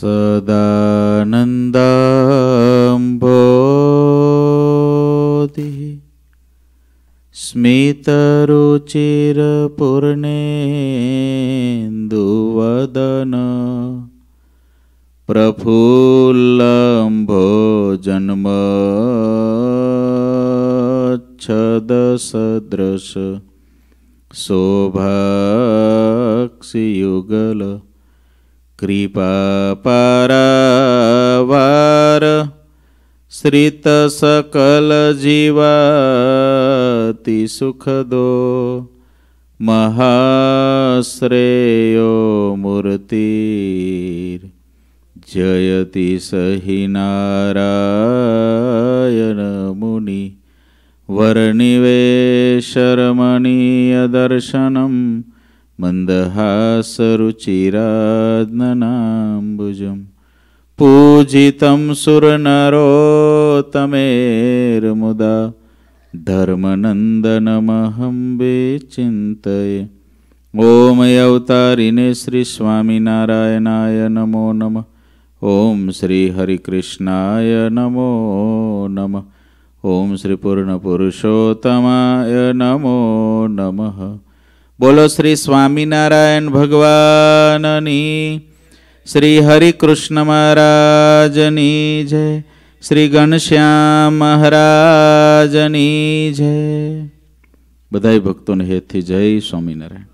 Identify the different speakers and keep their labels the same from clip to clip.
Speaker 1: सदानन्दाम्भोदि स्मितरुचिरपूर्णेन्दुवदन प्रफुल्लम्भो जन्मच्छदसदृश शोभाक्षियुगल કૃપા પરવાર શ્રીત સકલ જીવાતિ સુખદો મહાશ્રેયો મૂર્તિર જયતિ સહી નારાયણ મુનિ વર્ણિવે શરમણીય દર્શનમ मन्दहासरुचिराज्ञनाम्बुजम् पूजितं सुरनरोतमेर्मुदा धर्मनन्दनमहं चिन्तये ॐ अवतारिणे श्रीस्वामिनारायणाय नमो नमः ॐ श्रीहरिकृष्णाय नमो नमः ॐ श्रीपूर्णपुरुषोत्तमाय नमो नमः બોલો શ્રી સ્વામિનારાયણ ભગવાનની શ્રી હરિકૃષ્ણ મહારાજની જય શ્રી ઘનશ્યામ મહારાજની જય બધાય ભક્તોને હેતથી જય સ્વામિનારાયણ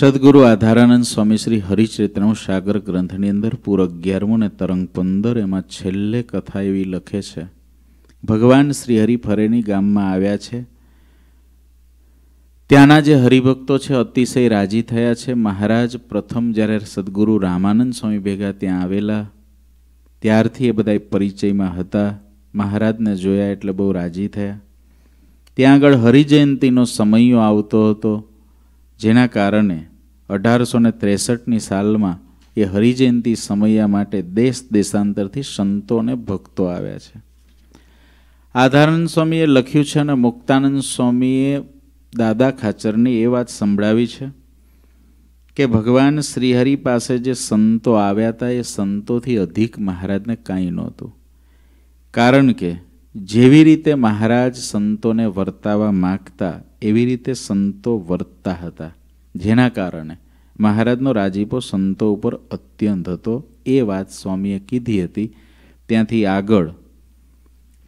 Speaker 1: સદગુરુ આધારાનંદ સ્વામી શ્રી હરિચરિત્રનું સાગર ગ્રંથની અંદર પૂર અગિયારમું ને તરંગ પંદર એમાં છેલ્લે કથા એવી લખે છે ભગવાન શ્રી હરિ ગામમાં આવ્યા છે ત્યાંના જે હરિભક્તો છે અતિશય રાજી થયા છે મહારાજ પ્રથમ જ્યારે સદગુરુ રામાનંદ સ્વામી ભેગા ત્યાં આવેલા ત્યારથી એ બધા પરિચયમાં હતા મહારાજને જોયા એટલે બહુ રાજી થયા ત્યાં આગળ હરિજયંતિનો સમયો આવતો હતો જેના કારણે અઢારસો ને ત્રેસઠની સાલમાં એ હરિજયંતિ સમયા માટે દેશ દેશાંતરથી સંતો અને ભક્તો આવ્યા છે આધારાનંદ સ્વામીએ લખ્યું છે અને મુક્તાનંદ સ્વામીએ દાદા ખાચરની એ વાત સંભળાવી છે કે ભગવાન શ્રીહરિ પાસે જે સંતો આવ્યા હતા એ સંતોથી અધિક મહારાજને કાંઈ નહોતું કારણ કે જેવી રીતે મહારાજ સંતોને વર્તાવા માગતા એવી રીતે સંતો વર્તતા હતા જેના કારણે મહારાજનો રાજીપો સંતો ઉપર અત્યંત હતો એ વાત સ્વામીએ કીધી હતી ત્યાંથી આગળ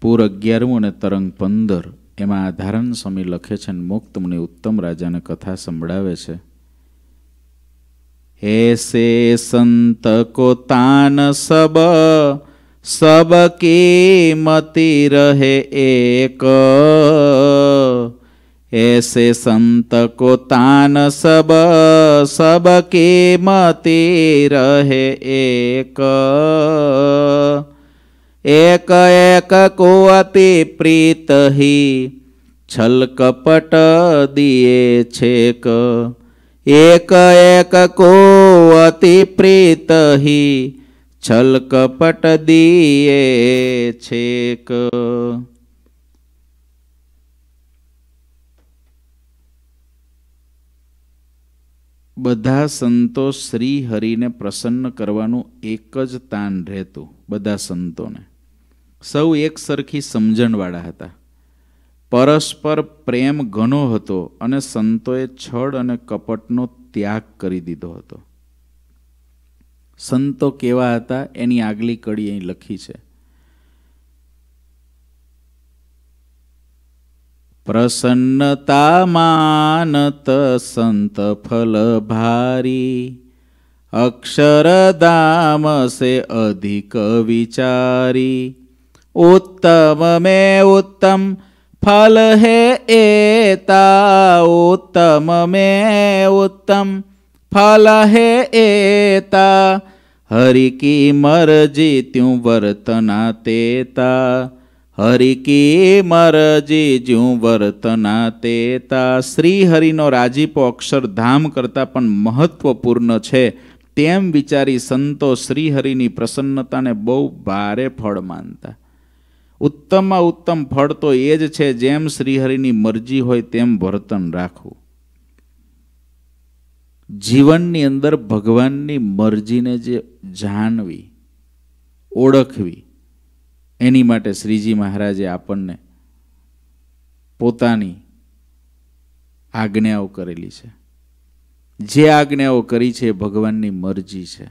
Speaker 1: પૂર અગિયારમું અને તરંગ પંદર એમાં આધારણ સ્વામી લખે છે અને મુક્ત મુનિ ઉત્તમ રાજાને કથા સંભળાવે છે હે સે સંત કો તાન સબ સબ કી મતી રહે એક ऐसे संत को तान सब सब के मते रहे एक એક એક કોપી પ્રીતહી છલ કપટ દિયે છેક એક એક કો અતિ પ્રીતહી છલકપટ કપટ દિયે છેક બધા સંતો શ્રી હરિને પ્રસન્ન કરવાનું એક જ તાન રહેતું બધા સંતોને સૌ એક સરખી સમજણવાળા હતા પરસ્પર પ્રેમ ઘણો હતો અને સંતોએ છળ અને કપટનો ત્યાગ કરી દીધો હતો સંતો કેવા હતા એની આગલી કડી અહીં લખી છે પ્રસન્નતા માનત સંત ફલ ભારી અક્ષરધામ સે અધિક વિચારી उत्तम में उत्तम फल है एता उत्तम में उत्तम फल એતા एता हरि की मर्जी त्यों वर्तना तेता કી મરજી જ્યું વર્તના તેતા શ્રી હરિનો રાજીપો ધામ કરતાં પણ મહત્વપૂર્ણ છે તેમ વિચારી સંતો શ્રીહરિની પ્રસન્નતાને બહુ ભારે ફળ માનતા ઉત્તમમાં ઉત્તમ ફળ તો એ જ છે જેમ શ્રીહરિની મરજી હોય તેમ વર્તન રાખવું જીવનની અંદર ભગવાનની મરજીને જે જાણવી ઓળખવી એની માટે શ્રીજી મહારાજે આપણને પોતાની આજ્ઞાઓ કરેલી છે જે આજ્ઞાઓ કરી છે ભગવાનની મરજી છે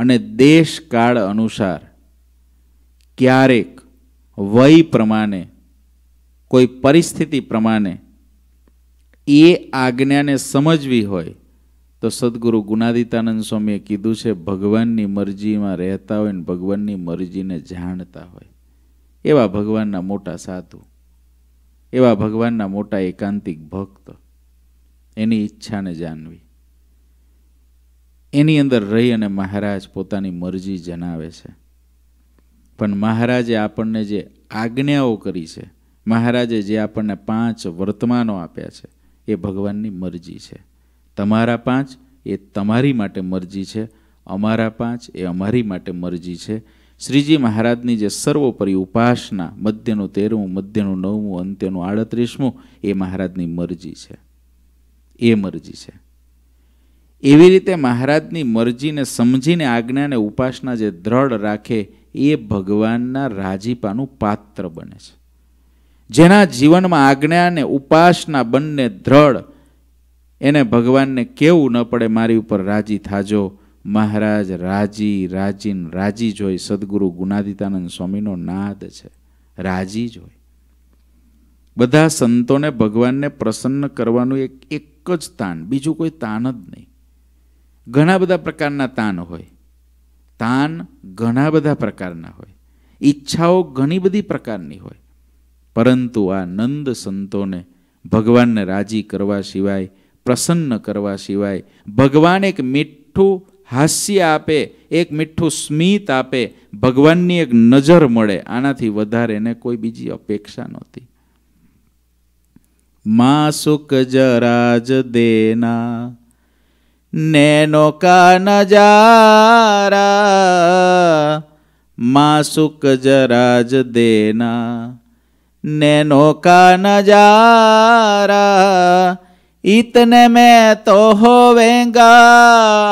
Speaker 1: અને દેશ કાળ અનુસાર ક્યારેક વય પ્રમાણે કોઈ પરિસ્થિતિ પ્રમાણે એ આજ્ઞાને સમજવી હોય તો સદગુરુ ગુનાદિતાનંદ સ્વામીએ કીધું છે ભગવાનની મરજીમાં રહેતા હોય ને ભગવાનની મરજીને જાણતા હોય એવા ભગવાનના મોટા સાધુ એવા ભગવાનના મોટા એકાંતિક ભક્ત એની ઈચ્છાને જાણવી એની અંદર રહી અને મહારાજ પોતાની મરજી જણાવે છે પણ મહારાજે આપણને જે આજ્ઞાઓ કરી છે મહારાજે જે આપણને પાંચ વર્તમાનો આપ્યા છે એ ભગવાનની મરજી છે તમારા પાંચ એ તમારી માટે મરજી છે અમારા પાંચ એ અમારી માટે મરજી છે શ્રીજી મહારાજની જે સર્વોપરી ઉપાસના મધ્યનું તેરમું મધ્યનું નવમું અંત્યનું આડત્રીસમું એ મહારાજની મરજી છે એ મરજી છે એવી રીતે મહારાજની મરજીને સમજીને આજ્ઞાને ઉપાસના જે દ્રઢ રાખે એ ભગવાનના રાજીપાનું પાત્ર બને છે જેના જીવનમાં આજ્ઞા અને ઉપાસના બંને દ્રઢ એને ભગવાનને કેવું ન પડે મારી ઉપર રાજી થાજો મહારાજ રાજી રાજીન રાજી જોઈ સદગુરુ ગુનાદિતાનંદ સ્વામીનો નાદ છે રાજી જોઈ બધા સંતોને ભગવાનને પ્રસન્ન કરવાનું એક એક જ તાન બીજું કોઈ તાન જ નહીં ઘણા બધા પ્રકારના તાન હોય તાન ઘણા બધા પ્રકારના હોય ઈચ્છાઓ ઘણી બધી પ્રકારની હોય પરંતુ આ નંદ સંતોને ભગવાનને રાજી કરવા સિવાય પ્રસન્ન કરવા સિવાય ભગવાન એક મીઠું હાસ્ય આપે એક મીઠું સ્મિત આપે ભગવાનની એક નજર મળે આનાથી વધારે એને કોઈ બીજી અપેક્ષા નહોતી મા સુખ જરાજ દેના नैनो का नजारा मासुक जराज देना नैनो का नजारा इतने में तो होवेगा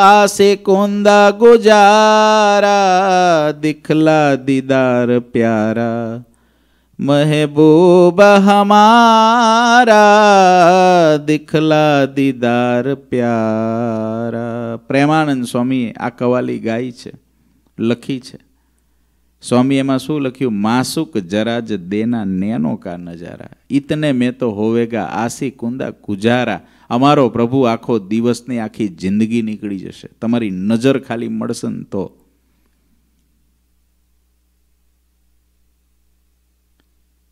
Speaker 1: आशिकुंदा गुजारा दिखला दीदार प्यारा महबूब हमारा દિખલા દીદાર પ્યારા પ્રેમાનંદ સ્વામીએ આ કવાલી ગાઈ છે લખી છે સ્વામી એમાં શું લખ્યું માસુક જરા જ દેના નેનો કા નજારા ઇતને મેં તો હોવેગા આસી કુંદા કુજારા અમારો પ્રભુ આખો દિવસની આખી જિંદગી નીકળી જશે તમારી નજર ખાલી મળશે ને તો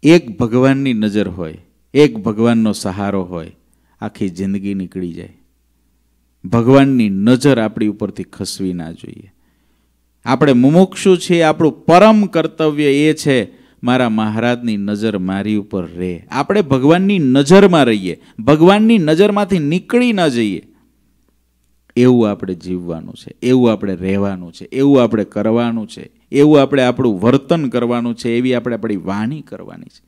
Speaker 1: એક ભગવાનની નજર હોય એક ભગવાનનો સહારો હોય આખી જિંદગી નીકળી જાય ભગવાનની નજર આપણી ઉપરથી ખસવી ના જોઈએ આપણે મુમુક્ષુ છીએ આપણું પરમ કર્તવ્ય એ છે મારા મહારાજની નજર મારી ઉપર રહે આપણે ભગવાનની નજરમાં રહીએ ભગવાનની નજરમાંથી નીકળી ન જઈએ એવું આપણે જીવવાનું છે એવું આપણે રહેવાનું છે એવું આપણે કરવાનું છે એવું આપણે આપણું વર્તન કરવાનું છે એવી આપણે આપણી વાણી કરવાની છે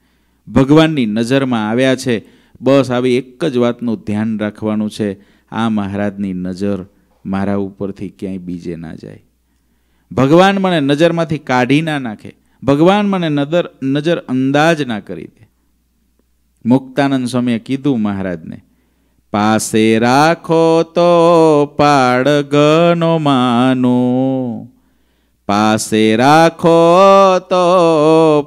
Speaker 1: ભગવાનની નજરમાં આવ્યા છે બસ આવી એક જ વાતનું ધ્યાન રાખવાનું છે આ મહારાજની નજર મારા ઉપરથી ક્યાંય બીજે ના જાય ભગવાન મને નજરમાંથી કાઢી ના નાખે ભગવાન મને નજર નજર અંદાજ ના કરી દે મુક્તાનંદ સ્વામીએ કીધું મહારાજને પાસે રાખો તો પાડગનો ગનો માનું પાસે રાખો તો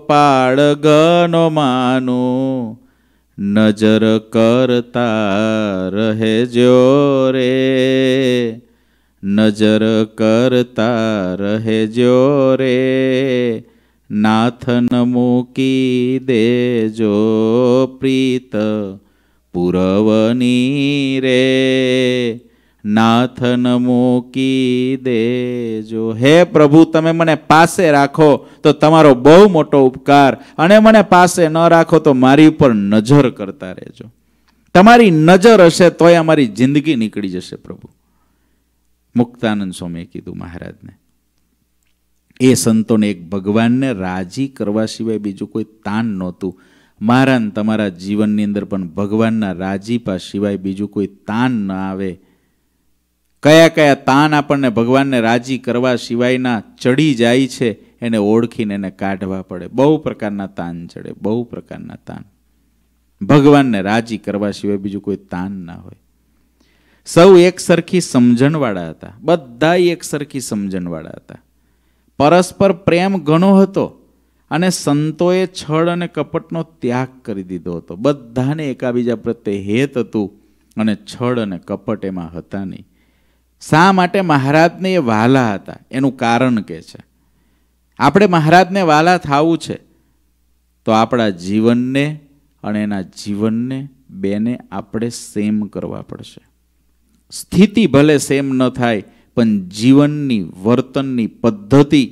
Speaker 1: પાડગનો માનું નજર કરતા રહેજો રે નજર કરતા રહેજો રે નાથન મૂકી દેજો પ્રીત પુરવની રે નાથન મૂકી દેજો હે પ્રભુ તમે મને પાસે રાખો તો તમારો બહુ મોટો ઉપકાર અને મને પાસે ન રાખો તો મારી ઉપર નજર કરતા રહેજો તમારી નજર હશે તોય અમારી જિંદગી નીકળી જશે પ્રભુ મુક્તાનંદ સ્વામીએ કીધું મહારાજને એ સંતોને એક ભગવાનને રાજી કરવા સિવાય બીજું કોઈ તાન નહોતું મારા તમારા જીવનની અંદર પણ ભગવાનના રાજીપા સિવાય બીજું કોઈ તાન ન આવે કયા કયા તાન આપણને ભગવાનને રાજી કરવા સિવાયના ચડી જાય છે એને ઓળખીને એને કાઢવા પડે બહુ પ્રકારના તાન ચડે બહુ પ્રકારના તાન ભગવાનને રાજી કરવા સિવાય બીજું કોઈ તાન ના હોય સૌ એક સરખી સમજણવાળા હતા બધા એક સરખી સમજણવાળા હતા પરસ્પર પ્રેમ ઘણો હતો અને સંતોએ છળ અને કપટનો ત્યાગ કરી દીધો હતો બધાને એકાબીજા પ્રત્યે હેત હતું અને છળ અને કપટ એમાં હતા નહીં શા માટે મહારાજને એ વાલા હતા એનું કારણ કે છે આપણે મહારાજને વાલા થવું છે તો આપણા જીવનને અને એના જીવનને બેને આપણે સેમ કરવા પડશે સ્થિતિ ભલે સેમ ન થાય પણ જીવનની વર્તનની પદ્ધતિ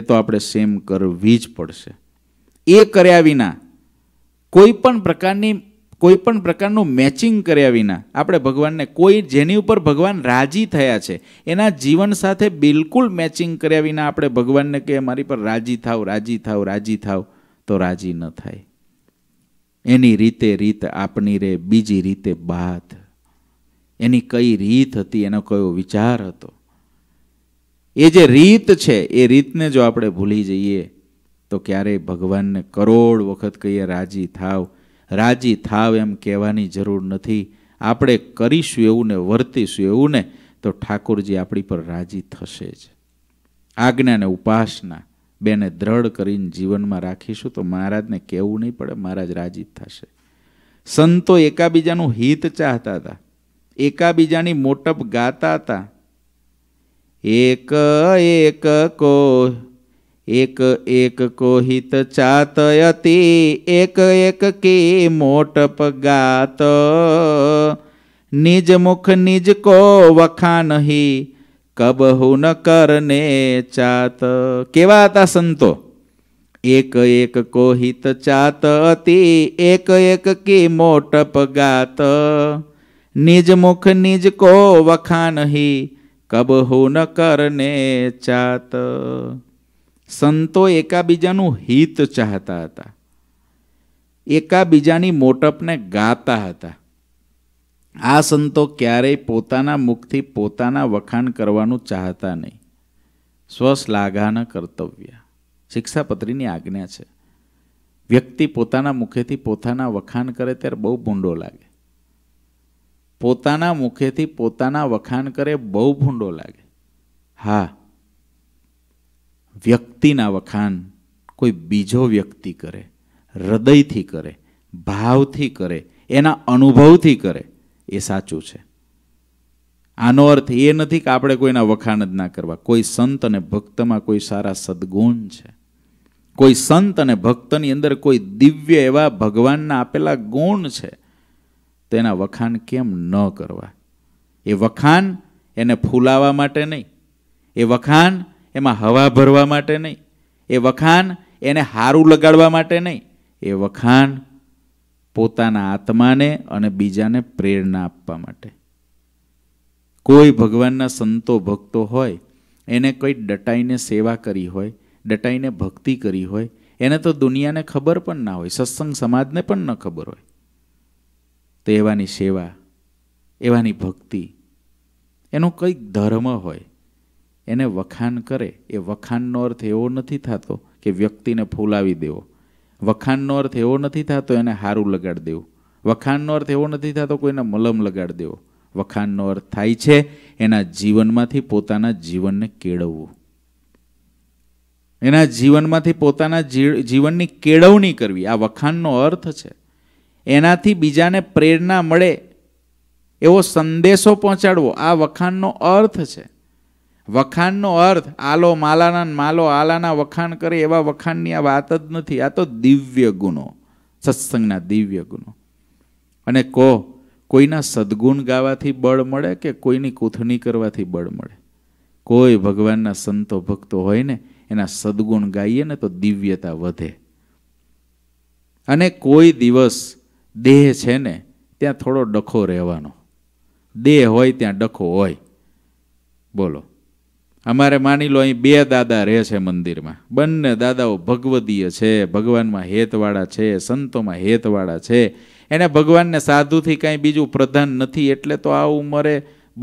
Speaker 1: એ તો આપણે સેમ કરવી જ પડશે એ કર્યા વિના કોઈ પણ પ્રકારની કોઈ પણ પ્રકારનું મેચિંગ કર્યા વિના આપણે ભગવાનને કોઈ જેની ઉપર ભગવાન રાજી થયા છે એના જીવન સાથે બિલકુલ મેચિંગ કર્યા વિના આપણે ભગવાનને કે મારી પર રાજી થાવ રાજી થાવ રાજી થાવ તો રાજી ન થાય એની રીતે રીત આપની રે બીજી રીતે બાત એની કઈ રીત હતી એનો કયો વિચાર હતો એ જે રીત છે એ રીતને જો આપણે ભૂલી જઈએ તો ક્યારેય ભગવાનને કરોડ વખત કહીએ રાજી થાવ રાજી થાવ એમ કહેવાની જરૂર નથી આપણે કરીશું એવું ને વર્તીશું એવું ને તો ઠાકોરજી આપણી પર રાજી થશે જ આજ્ઞાને ઉપાસના બેને દ્રઢ કરીને જીવનમાં રાખીશું તો મહારાજને કહેવું નહીં પડે મહારાજ રાજી થશે સંતો એકાબીજાનું હિત ચાહતા હતા એકાબીજાની મોટપ ગાતા હતા એક એક કો એક એક કોહિત ચાતયતી એક એક કી મોટ પગાત નિજ મુખ નિજ કો વખા નહીં કબહુ ન કરને ચાત કેવા હતા સંતો એક એક કોહિત ચાત અતિ એક એક કી મોટ પગાત નિજ મુખ નિજ કો વખા નહીં કબહુ ન કરને ચાત સંતો એકાબીજાનું હિત ચાહતા હતા એકાબીજાની મોટપને ગાતા હતા આ સંતો ક્યારેય પોતાના મુખથી પોતાના વખાણ કરવાનું ચાહતા નહીં સ્વશ્લાઘાના કર્તવ્ય શિક્ષાપત્રીની આજ્ઞા છે વ્યક્તિ પોતાના મુખેથી પોતાના વખાણ કરે ત્યારે બહુ ભૂંડો લાગે પોતાના મુખેથી પોતાના વખાણ કરે બહુ ભૂંડો લાગે હા વ્યક્તિના વખાણ કોઈ બીજો વ્યક્તિ કરે હૃદયથી કરે ભાવથી કરે એના અનુભવથી કરે એ સાચું છે આનો અર્થ એ નથી કે આપણે કોઈના વખાણ જ ના કરવા કોઈ સંત અને ભક્તમાં કોઈ સારા સદગુણ છે કોઈ સંત અને ભક્તની અંદર કોઈ દિવ્ય એવા ભગવાનના આપેલા ગુણ છે તેના વખાણ કેમ ન કરવા એ વખાણ એને ફૂલાવા માટે નહીં એ વખાણ એમાં હવા ભરવા માટે નહીં એ વખાણ એને હારું લગાડવા માટે નહીં એ વખાણ પોતાના આત્માને અને બીજાને પ્રેરણા આપવા માટે કોઈ ભગવાનના સંતો ભક્તો હોય એને કોઈ ડટાઈને સેવા કરી હોય ડટાઈને ભક્તિ કરી હોય એને તો દુનિયાને ખબર પણ ના હોય સત્સંગ સમાજને પણ ન ખબર હોય તો એવાની સેવા એવાની ભક્તિ એનો કંઈક ધર્મ હોય એને વખાણ કરે એ વખાણનો અર્થ એવો નથી થતો કે વ્યક્તિને ફૂલાવી દેવો વખાણનો અર્થ એવો નથી થતો એને હારું લગાડી દેવું વખાણનો અર્થ એવો નથી થતો કોઈને મલમ લગાડી દેવો વખાણનો અર્થ થાય છે એના જીવનમાંથી પોતાના જીવનને કેળવવું એના જીવનમાંથી પોતાના જીવનની કેળવણી કરવી આ વખાણનો અર્થ છે એનાથી બીજાને પ્રેરણા મળે એવો સંદેશો પહોંચાડવો આ વખાણનો અર્થ છે વખાણનો અર્થ આલો માલાના માલો આલાના વખાણ કરે એવા વખાણની આ વાત જ નથી આ તો દિવ્ય ગુણો સત્સંગના દિવ્ય ગુણો અને કહો કોઈના સદગુણ ગાવાથી બળ મળે કે કોઈની કૂથણી કરવાથી બળ મળે કોઈ ભગવાનના સંતો ભક્તો હોય ને એના સદગુણ ગાઈએ ને તો દિવ્યતા વધે અને કોઈ દિવસ દેહ છે ને ત્યાં થોડો ડખો રહેવાનો દેહ હોય ત્યાં ડખો હોય બોલો અમારે માની લો અહીં બે દાદા રહે છે મંદિરમાં બંને દાદાઓ ભગવદીય છે ભગવાનમાં હેતવાળા છે સંતોમાં હેતવાળા છે એને ભગવાનને સાધુથી કાંઈ બીજું પ્રધાન નથી એટલે તો આ ઉંમરે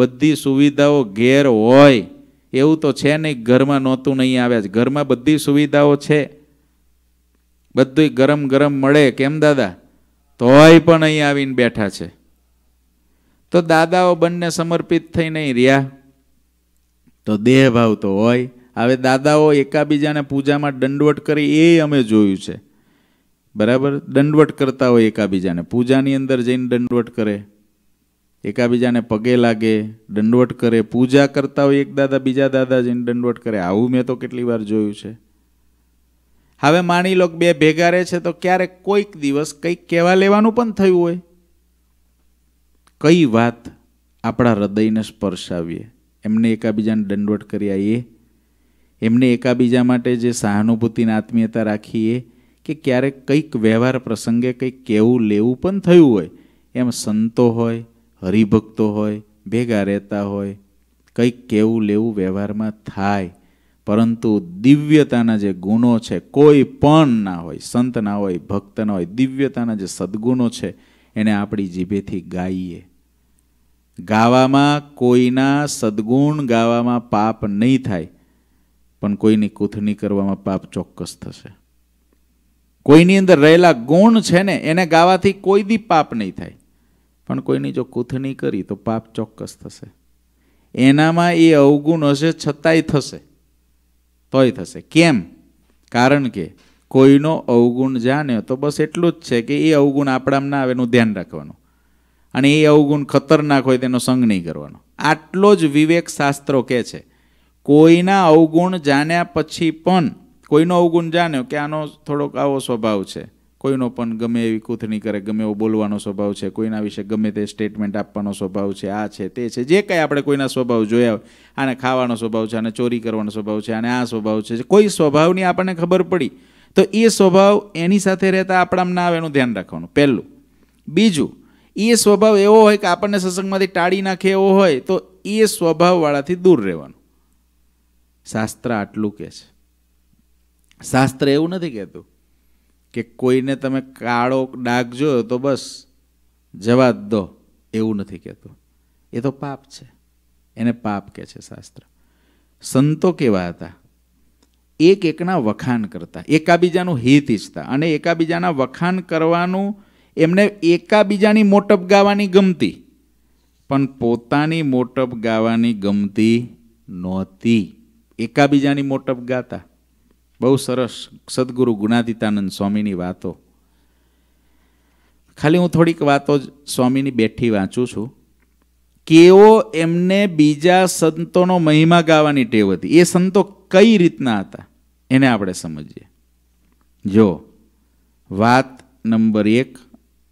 Speaker 1: બધી સુવિધાઓ ઘેર હોય એવું તો છે નહીં ઘરમાં નહોતું નહીં આવે જ ઘરમાં બધી સુવિધાઓ છે બધું ગરમ ગરમ મળે કેમ દાદા તોય પણ અહીં આવીને બેઠા છે તો દાદાઓ બંને સમર્પિત થઈને રહ્યા તો દેહ ભાવ તો હોય હવે દાદાઓ એકાબીજાને પૂજામાં દંડવટ કરે એ અમે જોયું છે બરાબર દંડવટ કરતા હોય એકાબીજાને પૂજાની અંદર જઈને દંડવટ કરે એકાબીજાને પગે લાગે દંડવટ કરે પૂજા કરતા હોય એક દાદા બીજા દાદા જઈને દંડવટ કરે આવું મેં તો કેટલી વાર જોયું છે હવે માની લો બે ભેગા રહે છે તો ક્યારેક કોઈક દિવસ કંઈક કહેવા લેવાનું પણ થયું હોય કઈ વાત આપણા હૃદયને સ્પર્શાવીએ એમને એકાબીજાને દંડવટ કરી આવીએ એમને એકાબીજા માટે જે સહાનુભૂતિની આત્મીયતા રાખીએ કે ક્યારેક કંઈક વ્યવહાર પ્રસંગે કંઈક કહેવું લેવું પણ થયું હોય એમ સંતો હોય હરિભક્તો હોય ભેગા રહેતા હોય કંઈક કહેવું લેવું વ્યવહારમાં થાય પરંતુ દિવ્યતાના જે ગુણો છે કોઈ પણ ના હોય સંત ના હોય ભક્ત ના હોય દિવ્યતાના જે સદગુણો છે એને આપણી જીભેથી ગાઈએ ગાવામાં કોઈના સદગુણ ગાવામાં પાપ નહીં થાય પણ કોઈની કૂથણી કરવામાં પાપ ચોક્કસ થશે કોઈની અંદર રહેલા ગુણ છે ને એને ગાવાથી કોઈ દી પાપ નહીં થાય પણ કોઈની જો કૂથણી કરી તો પાપ ચોક્કસ થશે એનામાં એ અવગુણ હશે છતાંય થશે તોય થશે કેમ કારણ કે કોઈનો અવગુણ જાણ્યો તો બસ એટલું જ છે કે એ અવગુણ આપણામાં ના આવે એનું ધ્યાન રાખવાનું અને એ અવગુણ ખતરનાક હોય તેનો સંગ નહીં કરવાનો આટલો જ વિવેક શાસ્ત્રો કહે છે કોઈના અવગુણ જાણ્યા પછી પણ કોઈનો અવગુણ જાણ્યો કે આનો થોડોક આવો સ્વભાવ છે કોઈનો પણ ગમે એવી કૂથણી કરે ગમે એવો બોલવાનો સ્વભાવ છે કોઈના વિશે ગમે તે સ્ટેટમેન્ટ આપવાનો સ્વભાવ છે આ છે તે છે જે કંઈ આપણે કોઈના સ્વભાવ જોયા હોય આને ખાવાનો સ્વભાવ છે આને ચોરી કરવાનો સ્વભાવ છે આને આ સ્વભાવ છે કોઈ સ્વભાવની આપણને ખબર પડી તો એ સ્વભાવ એની સાથે રહેતા આપણામાં ના આવે એનું ધ્યાન રાખવાનું પહેલું બીજું એ સ્વભાવ એવો હોય કે આપણને સત્સંગમાંથી ટાળી નાખે એવો હોય તો એ સ્વભાવવાળાથી દૂર રહેવાનું શાસ્ત્ર આટલું કહે છે શાસ્ત્ર એવું નથી કહેતું કે કોઈને તમે કાળો ડાઘ જોયો તો બસ જવા દો એવું નથી કહેતું એ તો પાપ છે એને પાપ કહે છે શાસ્ત્ર સંતો કેવા હતા એક એકના વખાણ કરતા એકાબીજાનું હિત ઈચ્છતા અને એકાબીજાના વખાણ કરવાનું એમને એકાબીજાની મોટપ ગાવાની ગમતી પણ પોતાની મોટપ ગાવાની ગમતી નહોતી એકાબીજાની મોટપ ગાતા બહુ સરસ સદગુરુ ગુણાતીતાનંદ સ્વામીની વાતો ખાલી હું થોડીક વાતો જ સ્વામીની બેઠી વાંચું છું કેવો એમને બીજા સંતોનો મહિમા ગાવાની ટેવ હતી એ સંતો કઈ રીતના હતા એને આપણે સમજીએ જો વાત નંબર એક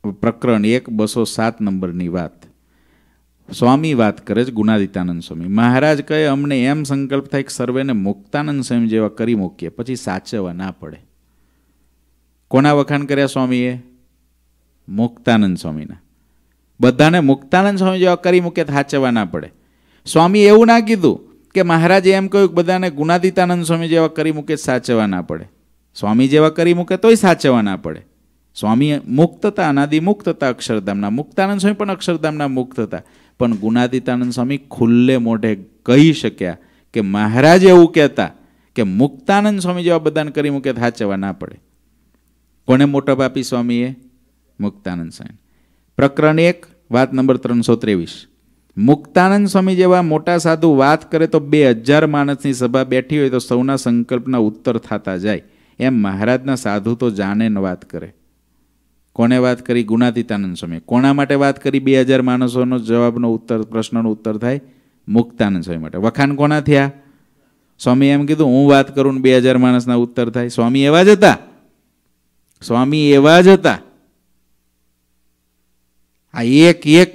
Speaker 1: પ્રકરણ એક બસો સાત નંબરની વાત સ્વામી વાત કરે છે ગુનાદિતાનંદ સ્વામી મહારાજ કહે અમને એમ સંકલ્પ થાય કે સર્વેને મુક્તાનંદ સ્વામી જેવા કરી મૂકીએ પછી સાચવવા ના પડે કોના વખાણ કર્યા સ્વામીએ મુક્તાનંદ સ્વામીના બધાને મુક્તાનંદ સ્વામી જેવા કરી મૂકે સાચવવા ના પડે સ્વામી એવું ના કીધું કે મહારાજે એમ કહ્યું કે બધાને ગુનાદિતાનંદ સ્વામી જેવા કરી મૂકે સાચવવા ના પડે સ્વામી જેવા કરી મૂકે તોય સાચવવા ના પડે સ્વામી મુક્તતા અનાદિ મુક્તતા અક્ષરધામના મુક્તાનંદ સ્વામી પણ અક્ષરધામના મુક્ત હતા પણ ગુણાદિતાનંદ સ્વામી ખુલ્લે મોઢે કહી શક્યા કે મહારાજ એવું કહેતા કે મુક્તાનંદ સ્વામી જેવા બધાને કરી મૂકે હાચવા ના પડે કોને મોટો બાપી સ્વામીએ મુક્તાનંદ સ્વામી પ્રકરણ એક વાત નંબર ત્રણસો ત્રેવીસ મુક્તાનંદ સ્વામી જેવા મોટા સાધુ વાત કરે તો બે હજાર માણસની સભા બેઠી હોય તો સૌના સંકલ્પના ઉત્તર થતા જાય એમ મહારાજના સાધુ તો જાણે વાત કરે કોને વાત કરી ગુણાતીતાનંદ સ્વામી કોના માટે વાત કરી બે હજાર માણસોનો જવાબનો ઉત્તર પ્રશ્નનો ઉત્તર થાય મુક્તાનંદ સ્વામી માટે વખાણ કોના થયા સ્વામી એમ કીધું હું વાત કરું ને બે હજાર માણસના ઉત્તર થાય સ્વામી એવા જ હતા સ્વામી એવા જ હતા આ એક એક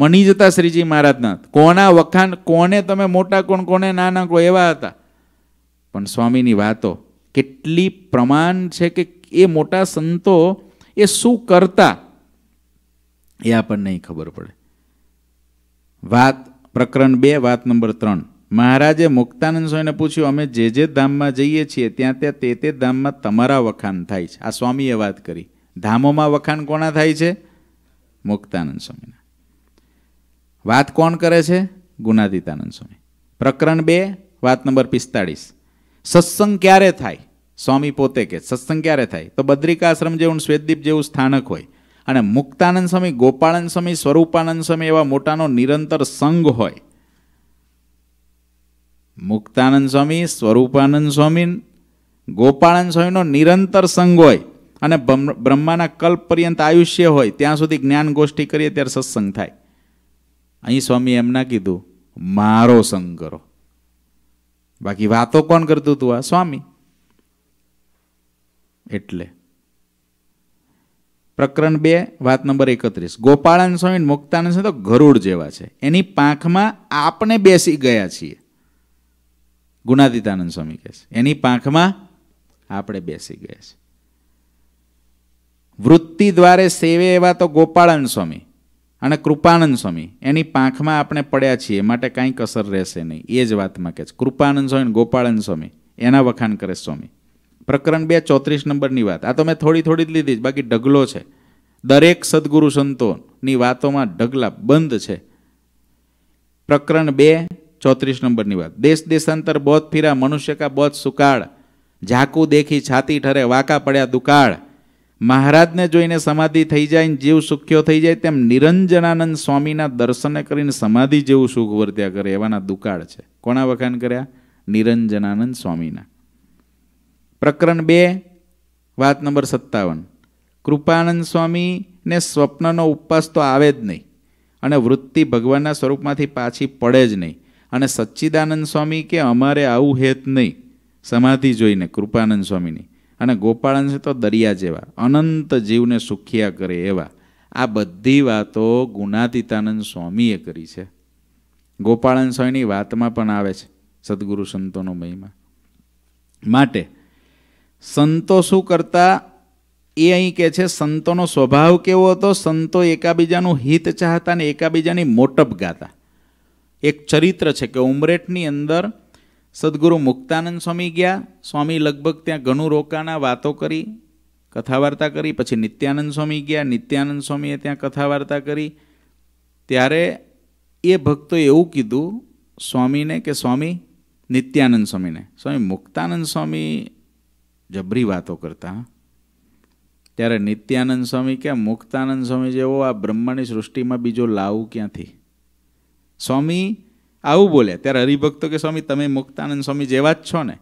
Speaker 1: મણી જતા શ્રીજી મહારાજના કોના વખાણ કોને તમે મોટા કોણ કોને નાના કોણ એવા હતા પણ સ્વામીની વાતો કેટલી પ્રમાણ છે કે એ મોટા સંતો એ શું કરતા એ આપણને નહીં ખબર પડે વાત પ્રકરણ બે વાત નંબર ત્રણ મહારાજે મુક્તાનંદ સ્વામીને પૂછ્યું અમે જે જે ધામમાં જઈએ છીએ ત્યાં ત્યાં તે તે ધામમાં તમારા વખાણ થાય છે આ સ્વામીએ વાત કરી ધામોમાં વખાણ કોના થાય છે મુક્તાનંદ સ્વામીના વાત કોણ કરે છે ગુનાદિતાનંદ સ્વામી પ્રકરણ બે વાત નંબર પિસ્તાળીસ સત્સંગ ક્યારે થાય સ્વામી પોતે કે સત્સંગ ક્યારે થાય તો બદ્રિકાશ્રમ જેવું શ્વેતદીપ જેવું સ્થાનક હોય અને મુક્તાનંદ સ્વામી ગોપાળાનંદ સ્વામી સ્વરૂપાનંદ સ્વામી એવા મોટાનો નિરંતર સંઘ હોય મુક્તાનંદ સ્વામી સ્વરૂપાનંદ સ્વામી ગોપાળાનંદ સ્વામીનો નિરંતર સંઘ હોય અને બ્રહ્માના કલ્પ પર્યંત આયુષ્ય હોય ત્યાં સુધી જ્ઞાન ગોષ્ઠી કરીએ ત્યારે સત્સંગ થાય અહીં સ્વામી એમ ના કીધું મારો સંગ કરો બાકી વાતો કોણ કરતું હતું આ સ્વામી એટલે પ્રકરણ બે વાત નંબર એકત્રીસ ગોપાળાન સ્વામી મુક્તાનંદ સ્વામી તો ગરુડ જેવા છે એની પાંખમાં આપણે બેસી ગયા છીએ ગુણાદિતાનંદ સ્વામી કહે છે એની પાંખમાં આપણે બેસી ગયા છે વૃત્તિ દ્વારે સેવે એવા તો ગોપાળાન સ્વામી અને કૃપાનંદ સ્વામી એની પાંખમાં આપણે પડ્યા છીએ માટે કાંઈ કસર રહેશે નહીં એ જ વાતમાં કહે છે કૃપાનંદ સ્વામી ગોપાળાનંદ સ્વામી એના વખાણ કરે સ્વામી પ્રકરણ બે ચોત્રીસ નંબરની વાત આ તો મેં થોડી થોડી જ લીધી બાકી ઢગલો છે દરેક સદગુરુ સંતોની વાતોમાં ઢગલા બંધ છે પ્રકરણ બે ચોત્રીસ નંબરની વાત દેશ દેશાંતર બોધ ફીરા મનુષ્ય કા બોધ સુકાળ ઝાકુ દેખી છાતી ઠરે વાકા પડ્યા દુકાળ મહારાજને જોઈને સમાધિ થઈ જાય જીવ સુખ્યો થઈ જાય તેમ નિરંજનાનંદ સ્વામીના દર્શને કરીને સમાધિ જેવું સુખ વર્ત્યા કરે એવાના દુકાળ છે કોના વખાણ કર્યા નિરંજનાનંદ સ્વામીના પ્રકરણ બે વાત નંબર સત્તાવન કૃપાનંદ સ્વામીને સ્વપ્નનો ઉપવાસ તો આવે જ નહીં અને વૃત્તિ ભગવાનના સ્વરૂપમાંથી પાછી પડે જ નહીં અને સચ્ચિદાનંદ સ્વામી કે અમારે આવું હેત નહીં સમાધિ જોઈને કૃપાનંદ સ્વામીની અને ગોપાળન તો દરિયા જેવા અનંત જીવને સુખિયા કરે એવા આ બધી વાતો ગુણાતીતાનંદ સ્વામીએ કરી છે ગોપાળન સ્વામીની વાતમાં પણ આવે છે સદગુરુ સંતોનો મહિમા માટે સંતો શું કરતા એ અહીં કહે છે સંતોનો સ્વભાવ કેવો હતો સંતો એકાબીજાનું હિત ચાહતા અને એકાબીજાની મોટપ ગાતા એક ચરિત્ર છે કે ઉમરેઠની અંદર સદગુરુ મુક્તાનંદ સ્વામી ગયા સ્વામી લગભગ ત્યાં ઘણું રોકાના વાતો કરી કથા વાર્તા કરી પછી નિત્યાનંદ સ્વામી ગયા નિત્યાનંદ સ્વામીએ ત્યાં કથા વાર્તા કરી ત્યારે એ ભક્તોએ એવું કીધું સ્વામીને કે સ્વામી નિત્યાનંદ સ્વામીને સ્વામી મુક્તાનંદ સ્વામી જબરી વાતો કરતા ત્યારે નિત્યાનંદ સ્વામી કે મુક્તાનંદ સ્વામી જેવો આ બ્રહ્માની સૃષ્ટિમાં બીજો લાવું ક્યાંથી સ્વામી આવું બોલે ત્યારે હરિભક્તો કે સ્વામી તમે મુક્તાનંદ સ્વામી જેવા જ છો ને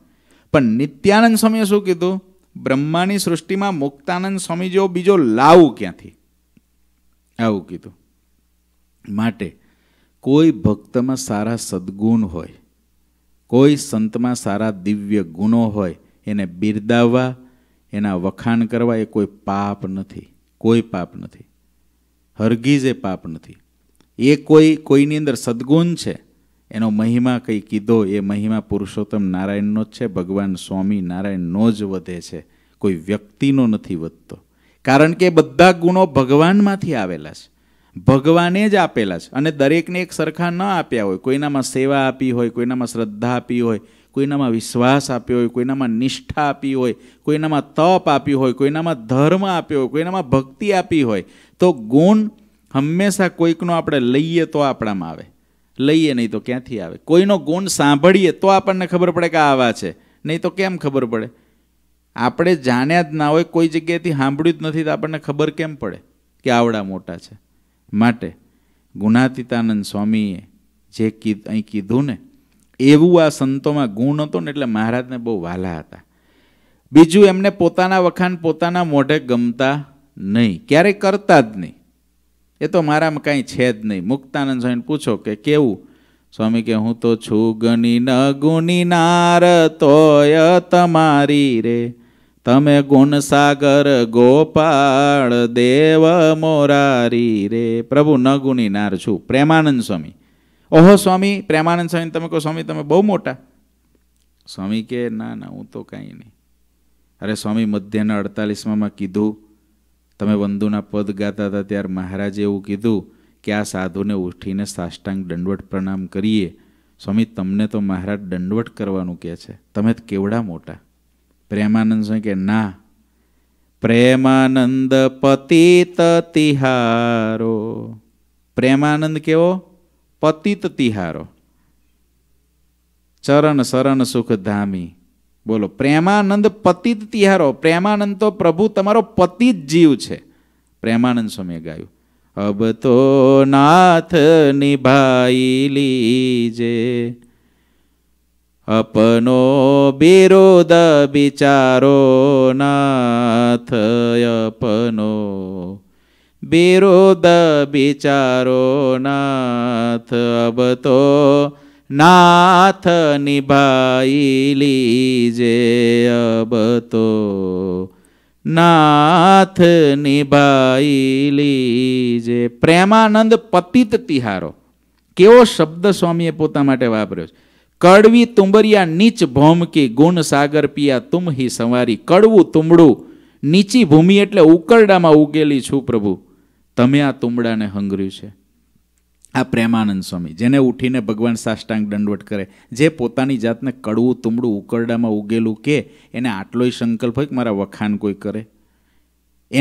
Speaker 1: પણ નિત્યાનંદ સ્વામીએ શું કીધું બ્રહ્માની સૃષ્ટિમાં મુક્તાનંદ સ્વામી જેવો બીજો લાવું ક્યાંથી આવું કીધું માટે કોઈ ભક્તમાં સારા સદગુણ હોય કોઈ સંતમાં સારા દિવ્ય ગુણો હોય એને બિરદાવવા એના વખાણ કરવા એ કોઈ પાપ નથી કોઈ પાપ નથી હરગીઝ એ પાપ નથી એ કોઈ કોઈની અંદર સદગુણ છે એનો મહિમા કંઈ કીધો એ મહિમા પુરુષોત્તમ નારાયણનો જ છે ભગવાન સ્વામી નારાયણનો જ વધે છે કોઈ વ્યક્તિનો નથી વધતો કારણ કે બધા ગુણો ભગવાનમાંથી આવેલા છે ભગવાને જ આપેલા છે અને દરેકને એક સરખા ન આપ્યા હોય કોઈનામાં સેવા આપી હોય કોઈનામાં શ્રદ્ધા આપી હોય કોઈનામાં વિશ્વાસ આપ્યો હોય કોઈનામાં નિષ્ઠા આપી હોય કોઈનામાં તપ આપ્યું હોય કોઈનામાં ધર્મ આપ્યો હોય કોઈનામાં ભક્તિ આપી હોય તો ગુણ હંમેશા કોઈકનો આપણે લઈએ તો આપણામાં આવે લઈએ નહીં તો ક્યાંથી આવે કોઈનો ગુણ સાંભળીએ તો આપણને ખબર પડે કે આવા છે નહીં તો કેમ ખબર પડે આપણે જાણ્યા જ ના હોય કોઈ જગ્યાએથી સાંભળ્યું જ નથી તો આપણને ખબર કેમ પડે કે આવડા મોટા છે માટે ગુણાતીતાનંદ સ્વામીએ જે કીધ અહીં કીધું ને એવું આ સંતોમાં ગુણ હતો ને એટલે મહારાજને બહુ વાલા હતા બીજું એમને પોતાના વખાણ પોતાના મોઢે ગમતા નહીં ક્યારેય કરતા જ નહીં એ તો મારામાં કાંઈ છે જ નહીં મુક્તાનંદ સ્વામીને પૂછો કે કેવું સ્વામી કે હું તો છું ગણી ન ગુણી નાર તોય તમારી રે તમે ગુણસાગર ગોપાળ દેવ મોરારી રે પ્રભુ ન ગુણી નાર છું પ્રેમાનંદ સ્વામી ઓહો સ્વામી પ્રેમાનંદ સ્વામી તમે કહો સ્વામી તમે બહુ મોટા સ્વામી કે ના ના હું તો કાંઈ નહીં અરે સ્વામી મધ્યના અડતાલીસમાં કીધું તમે વંદુના પદ ગાતા હતા ત્યારે મહારાજે એવું કીધું કે આ સાધુને ઉઠીને સાષ્ટાંગ દંડવટ પ્રણામ કરીએ સ્વામી તમને તો મહારાજ દંડવટ કરવાનું કહે છે તમે કેવડા મોટા પ્રેમાનંદ સ્વામી કે ના પ્રેમાનંદ પતિ તિહારો પ્રેમાનંદ કેવો પતિત તિહારો ચરણ શરણ સુખ ધામી બોલો પ્રેમાનંદ પતિત તિહારો પ્રેમાનંદ તો પ્રભુ તમારો પતિત જીવ છે પ્રેમાનંદ સ્વામીએ ગાયું અબ તો નાથ નિભાઈ લીજે અપનો બિરોધ બિચારો નાથ અપનો વિરોધ બિચારો નાથ અબ નાથ નિભાઈ લીજે અબ નાથ નિભાઈ લીજે પ્રેમાનંદ પતિત તિહારો કેવો શબ્દ સ્વામીએ પોતા માટે વાપર્યો છે કડવી તુંબરિયા નીચ ભોમકી ગુણ સાગર પિયા તુમ હી સવારી કડવું તુંબડું નીચી ભૂમિ એટલે ઉકરડામાં ઉગેલી છું પ્રભુ તમે આ તુંબડાને હંગર્યું છે આ પ્રેમાનંદ સ્વામી જેને ઉઠીને ભગવાન સાષ્ટાંગ દંડવટ કરે જે પોતાની જાતને કડવું તુંબડું ઉકરડામાં ઉગેલું કે એને આટલોય સંકલ્પ હોય કે મારા વખાણ કોઈ કરે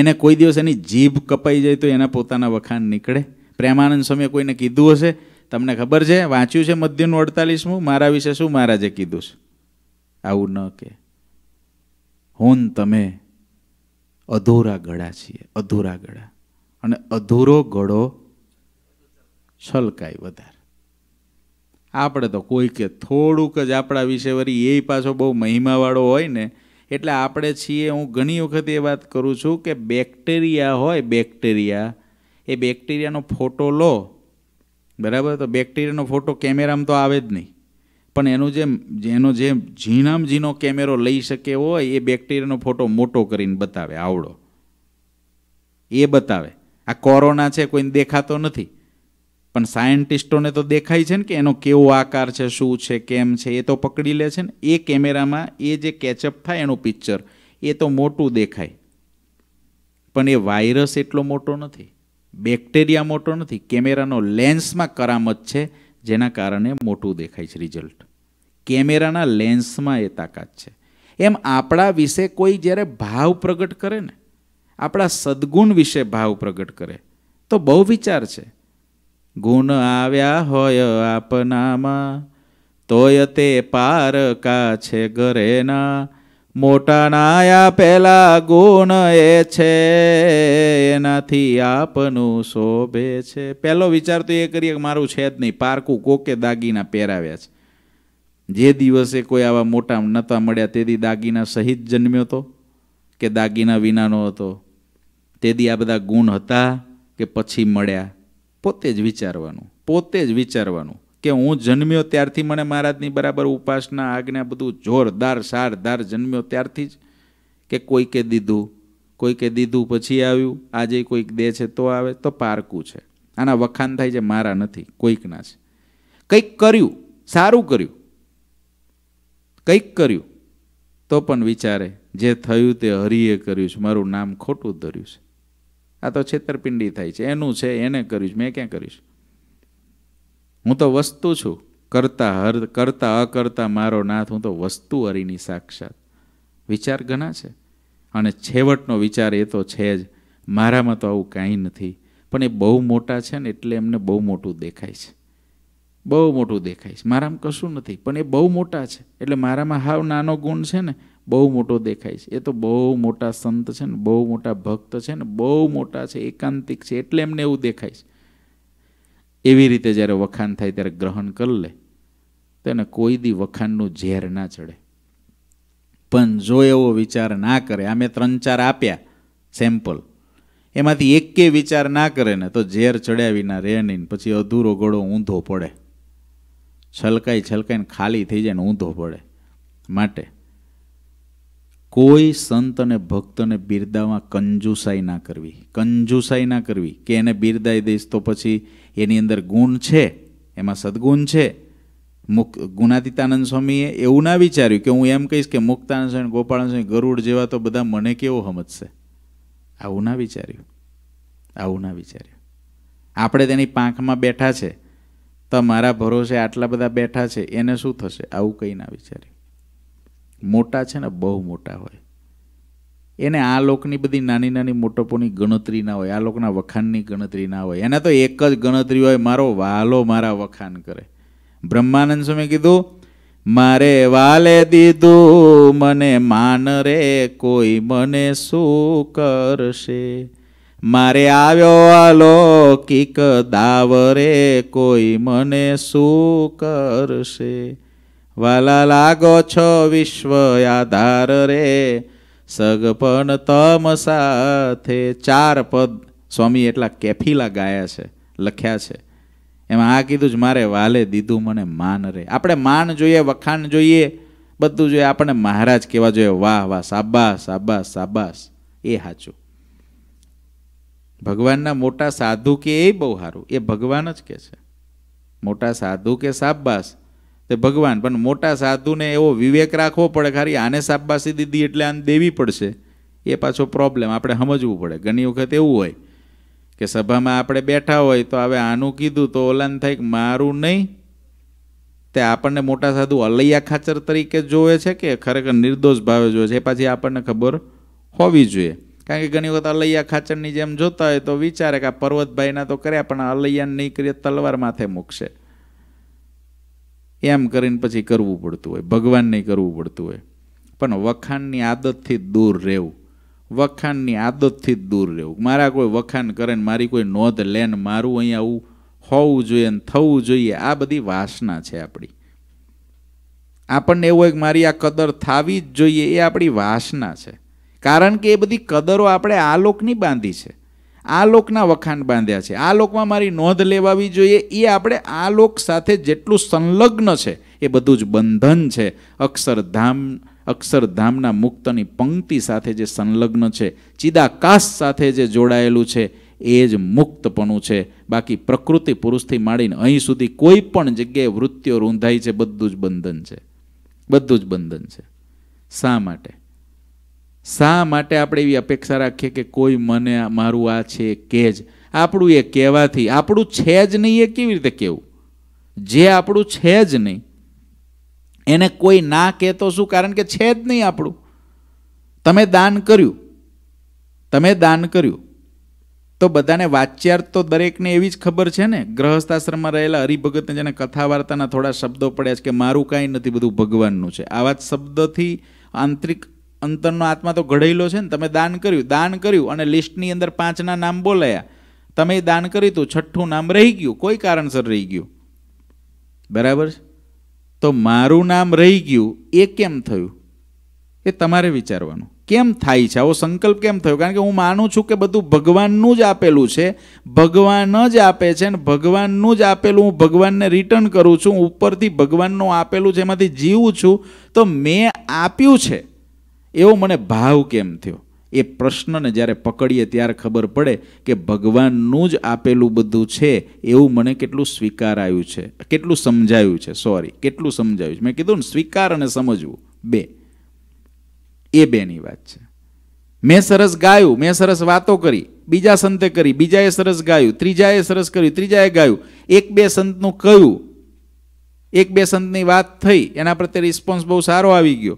Speaker 1: એને કોઈ દિવસ એની જીભ કપાઈ જાય તો એના પોતાના વખાણ નીકળે પ્રેમાનંદ સ્વામીએ કોઈને કીધું હશે તમને ખબર છે વાંચ્યું છે મધ્યનું અડતાલીસમું મારા વિશે શું મહારાજે કીધું છે આવું ન કે હોન તમે અધૂરા ગળા છીએ અધૂરા ગળા અને અધૂરો ઘડો છલકાય વધારે આપણે તો કોઈ કે થોડુંક જ આપણા વિશે વરી એ પાછો બહુ મહિમાવાળો હોય ને એટલે આપણે છીએ હું ઘણી વખત એ વાત કરું છું કે બેક્ટેરિયા હોય બેક્ટેરિયા એ બેક્ટેરિયાનો ફોટો લો બરાબર તો બેક્ટેરિયાનો ફોટો કેમેરામાં તો આવે જ નહીં પણ એનું જે એનો જે ઝીણામ ઝીણો કેમેરો લઈ શકે હોય એ બેક્ટેરિયાનો ફોટો મોટો કરીને બતાવે આવડો એ બતાવે આ કોરોના છે કોઈને દેખાતો નથી પણ સાયન્ટિસ્ટોને તો દેખાય છે ને કે એનો કેવો આકાર છે શું છે કેમ છે એ તો પકડી લે છે ને એ કેમેરામાં એ જે કેચઅપ થાય એનું પિક્ચર એ તો મોટું દેખાય પણ એ વાયરસ એટલો મોટો નથી બેક્ટેરિયા મોટો નથી કેમેરાનો લેન્સમાં કરામત છે જેના કારણે મોટું દેખાય છે રિઝલ્ટ કેમેરાના લેન્સમાં એ તાકાત છે એમ આપણા વિશે કોઈ જ્યારે ભાવ પ્રગટ કરે ને આપણા સદગુણ વિશે ભાવ પ્રગટ કરે તો બહુ વિચાર છે ગુણ આવ્યા હોય આપનામાં તોય તે પારકા છે ઘરેના મોટાના પહેલા ગુણ એ છે એનાથી આપનું શોભે છે પહેલો વિચાર તો એ કરીએ કે મારું છે જ નહીં પારકું કોકે દાગીના પહેરાવ્યા છે જે દિવસે કોઈ આવા મોટા નહોતા મળ્યા તેથી દાગીના સહિત જન્મ્યો હતો કે દાગીના વિનાનો હતો તેથી આ બધા ગુણ હતા કે પછી મળ્યા પોતે જ વિચારવાનું પોતે જ વિચારવાનું કે હું જન્મ્યો ત્યારથી મને મહારાજની બરાબર ઉપાસના આજ્ઞા બધું જોરદાર સારદાર જન્મ્યો ત્યારથી જ કે કોઈકે દીધું કોઈકે દીધું પછી આવ્યું આજે કોઈક દે છે તો આવે તો પારકું છે આના વખાણ થાય છે મારા નથી કોઈકના છે કંઈક કર્યું સારું કર્યું કંઈક કર્યું તો પણ વિચારે જે થયું તે હરિએ કર્યું છે મારું નામ ખોટું ધર્યું છે આ તો છેતરપિંડી થાય છે એનું છે એને કર્યું છે મેં ક્યાં કરીશ હું તો વસ્તુ છું કરતા હર કરતા અકર્તા મારો નાથ હું તો વસ્તુ હરીની સાક્ષાત વિચાર ઘણા છે અને છેવટનો વિચાર એ તો છે જ મારામાં તો આવું કાંઈ નથી પણ એ બહુ મોટા છે ને એટલે એમને બહુ મોટું દેખાય છે બહુ મોટું દેખાય છે મારામાં કશું નથી પણ એ બહુ મોટા છે એટલે મારામાં હાવ નાનો ગુણ છે ને બહુ મોટો દેખાય છે એ તો બહુ મોટા સંત છે ને બહુ મોટા ભક્ત છે ને બહુ મોટા છે એકાંતિક છે એટલે એમને એવું દેખાય છે એવી રીતે જ્યારે વખાણ થાય ત્યારે ગ્રહણ કરી લે તો એને કોઈ દી વખાણનું ઝેર ના ચડે પણ જો એવો વિચાર ના કરે આ મેં ત્રણ ચાર આપ્યા સેમ્પલ એમાંથી એકે વિચાર ના કરે ને તો ઝેર ચડ્યા વિના રહે નહીં પછી અધૂરો ગળો ઊંધો પડે છલકાઈ છલકાઈને ખાલી થઈ જાય ને ઊંધો પડે માટે કોઈ સંત અને ભક્તને બિરદામાં કંજુસાઈ ના કરવી કંજુસાઈ ના કરવી કે એને બિરદાઈ દઈશ તો પછી એની અંદર ગુણ છે એમાં સદગુણ છે મુક ગુણાતીતાનંદ સ્વામીએ એવું ના વિચાર્યું કે હું એમ કહીશ કે મુક્તાનંદ સ્વામી ગોપાળાનંદ સ્વામી ગરુડ જેવા તો બધા મને કેવો સમજશે આવું ના વિચાર્યું આવું ના વિચાર્યું આપણે તેની પાંખમાં બેઠા છે તમારા ભરોસે આટલા બધા બેઠા છે એને શું થશે આવું કંઈ ના વિચાર્યું મોટા છે ને બહુ મોટા હોય એને આ લોકની બધી નાની નાની મોટોપોની ગણતરી ના હોય આ લોકના વખાણની ગણતરી ના હોય એને તો એક જ ગણતરી હોય મારો વાલો મારા વખાણ કરે બ્રહ્માનંદ સ્વામી કીધું મારે વાલે દીધું મને માન રે કોઈ મને શું કરશે મારે આવ્યો અલૌકિક દાવ રે કોઈ મને શું કરશે વાલા લાગો છો વિશ્વ આધાર રે સગપણ તમ સાથે ચાર પદ સ્વામી એટલા કેફીલા ગાયા છે લખ્યા છે એમાં આ કીધું જ મારે વાલે દીધું મને માન રે આપણે માન જોઈએ વખાણ જોઈએ બધું જોઈએ આપણને મહારાજ કહેવા જોઈએ વાહ વાહ સાબાસ સાબાસ સાબાસ એ સાચું ભગવાનના મોટા સાધુ કે એ બહુ સારું એ ભગવાન જ કે છે મોટા સાધુ કે સાબાસ તે ભગવાન પણ મોટા સાધુને એવો વિવેક રાખવો પડે ખાલી આને શાબાશી દીધી એટલે આને દેવી પડશે એ પાછો પ્રોબ્લેમ આપણે સમજવું પડે ઘણી વખત એવું હોય કે સભામાં આપણે બેઠા હોય તો હવે આનું કીધું તો ઓલાને થાય મારું નહીં તે આપણને મોટા સાધુ અલૈયા ખાચર તરીકે જોવે છે કે ખરેખર નિર્દોષ ભાવે જોવે છે એ પાછી આપણને ખબર હોવી જોઈએ કારણ કે ઘણી વખત અલૈયા ખાચરની જેમ જોતા હોય તો વિચારે કે આ પર્વતભાઈના તો કર્યા પણ અલૈયાને નહીં કરીએ તલવાર માથે મૂકશે એમ કરીને પછી કરવું પડતું હોય ભગવાનને કરવું પડતું હોય પણ વખાણની આદતથી દૂર રહેવું વખાણની આદતથી જ દૂર રહેવું મારા કોઈ વખાણ કરે ને મારી કોઈ નોંધ લે ને મારું અહીંયા આવું હોવું જોઈએ ને થવું જોઈએ આ બધી વાસના છે આપણી આપણને એવું હોય કે મારી આ કદર થાવી જ જોઈએ એ આપણી વાસના છે કારણ કે એ બધી કદરો આપણે આલોકની બાંધી છે આ લોકના વખાણ બાંધ્યા છે આ લોકમાં મારી નોંધ લેવાવી જોઈએ એ આપણે આ લોક સાથે જેટલું સંલગ્ન છે એ બધું જ બંધન છે અક્ષરધામ અક્ષરધામના મુક્તની પંક્તિ સાથે જે સંલગ્ન છે ચિદાકાશ સાથે જે જોડાયેલું છે એ જ મુક્તપણું છે બાકી પ્રકૃતિ પુરુષથી માંડીને અહીં સુધી કોઈ પણ જગ્યાએ વૃત્તિઓ રૂંધાઈ છે બધું જ બંધન છે બધું જ બંધન છે શા માટે શા માટે આપણે એવી અપેક્ષા રાખીએ કે કોઈ મને મારું આ છે કે જ આપણું એ કહેવાથી આપણું છે જ નહીં એ કેવી રીતે કહેવું જે આપણું છે જ નહીં એને કોઈ ના કહેતો શું કારણ કે છે જ નહીં આપણું તમે દાન કર્યું તમે દાન કર્યું તો બધાને વાચ્યાર તો દરેકને એવી જ ખબર છે ને ગ્રહસ્થાશ્રમમાં રહેલા હરિભગતને જેને કથા વાર્તાના થોડા શબ્દો પડ્યા છે કે મારું કાંઈ નથી બધું ભગવાનનું છે આવા જ શબ્દથી આંતરિક અંતરનો આત્મા તો ઘડેલો છે ને તમે દાન કર્યું દાન કર્યું અને લિસ્ટની અંદર પાંચના નામ બોલાયા તમે દાન કર્યું હતું છઠ્ઠું નામ રહી ગયું કોઈ કારણસર રહી ગયું બરાબર તો મારું નામ રહી ગયું એ કેમ થયું એ તમારે વિચારવાનું કેમ થાય છે આવો સંકલ્પ કેમ થયો કારણ કે હું માનું છું કે બધું ભગવાનનું જ આપેલું છે ભગવાન જ આપે છે ને ભગવાનનું જ આપેલું હું ભગવાનને રિટર્ન કરું છું ઉપરથી ભગવાનનું આપેલું છે એમાંથી જીવું છું તો મેં આપ્યું છે એવો મને ભાવ કેમ થયો એ પ્રશ્નને જ્યારે પકડીએ ત્યારે ખબર પડે કે ભગવાનનું જ આપેલું બધું છે એવું મને કેટલું સ્વીકારાયું છે કેટલું સમજાયું છે સોરી કેટલું સમજાયું છે મેં કીધું ને સ્વીકાર અને સમજવું બે એ બેની વાત છે મેં સરસ ગાયું મેં સરસ વાતો કરી બીજા સંતે કરી બીજાએ સરસ ગાયું ત્રીજાએ સરસ કર્યું ત્રીજાએ ગાયું એક બે સંતનું કહ્યું એક બે સંતની વાત થઈ એના પ્રત્યે રિસ્પોન્સ બહુ સારો આવી ગયો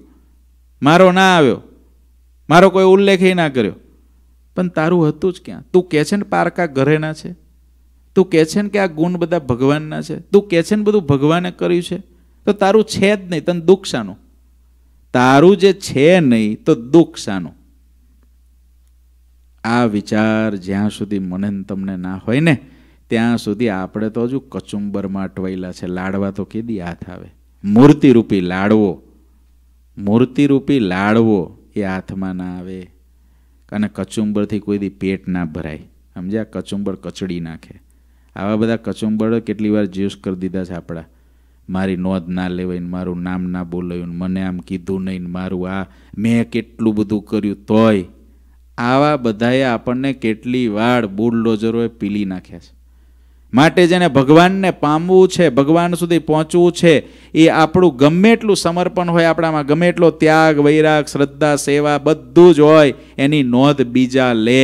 Speaker 1: મારો ના આવ્યો મારો કોઈ ઉલ્લેખે ના કર્યો પણ તારું હતું જ ક્યાં તું કે છે ને પારકા ઘરેના છે તું કે છે ને કે આ ગુણ બધા ભગવાનના છે તું કે છે ને બધું ભગવાને કર્યું છે તો તારું છે જ નહીં તને દુઃખ શાનું તારું જે છે નહીં તો દુઃખ શાનું આ વિચાર જ્યાં સુધી મને તમને ના હોય ને ત્યાં સુધી આપણે તો હજુ કચુંબરમાં અટવાયેલા છે લાડવા તો કીધી હાથ આવે મૂર્તિરૂપી લાડવો મૂર્તિરૂપી લાડવો એ હાથમાં ના આવે અને કચુંબરથી કોઈ દી પેટ ના ભરાય સમજ્યા કચુંબર કચડી નાખે આવા બધા કચુંબર કેટલી વાર જ્યુસ કરી દીધા છે આપણા મારી નોંધ ના લેવાય ને મારું નામ ના બોલાયું મને આમ કીધું નહીં ને મારું આ મેં કેટલું બધું કર્યું તોય આવા બધાએ આપણને કેટલી વાર બુલડોઝરોએ પીલી નાખ્યા છે માટે જેને ભગવાનને પામવું છે ભગવાન સુધી પહોંચવું છે એ આપણું ગમે એટલું સમર્પણ હોય આપણામાં ગમે એટલો ત્યાગ વૈરાગ શ્રદ્ધા સેવા બધું જ હોય એની નોંધ બીજા લે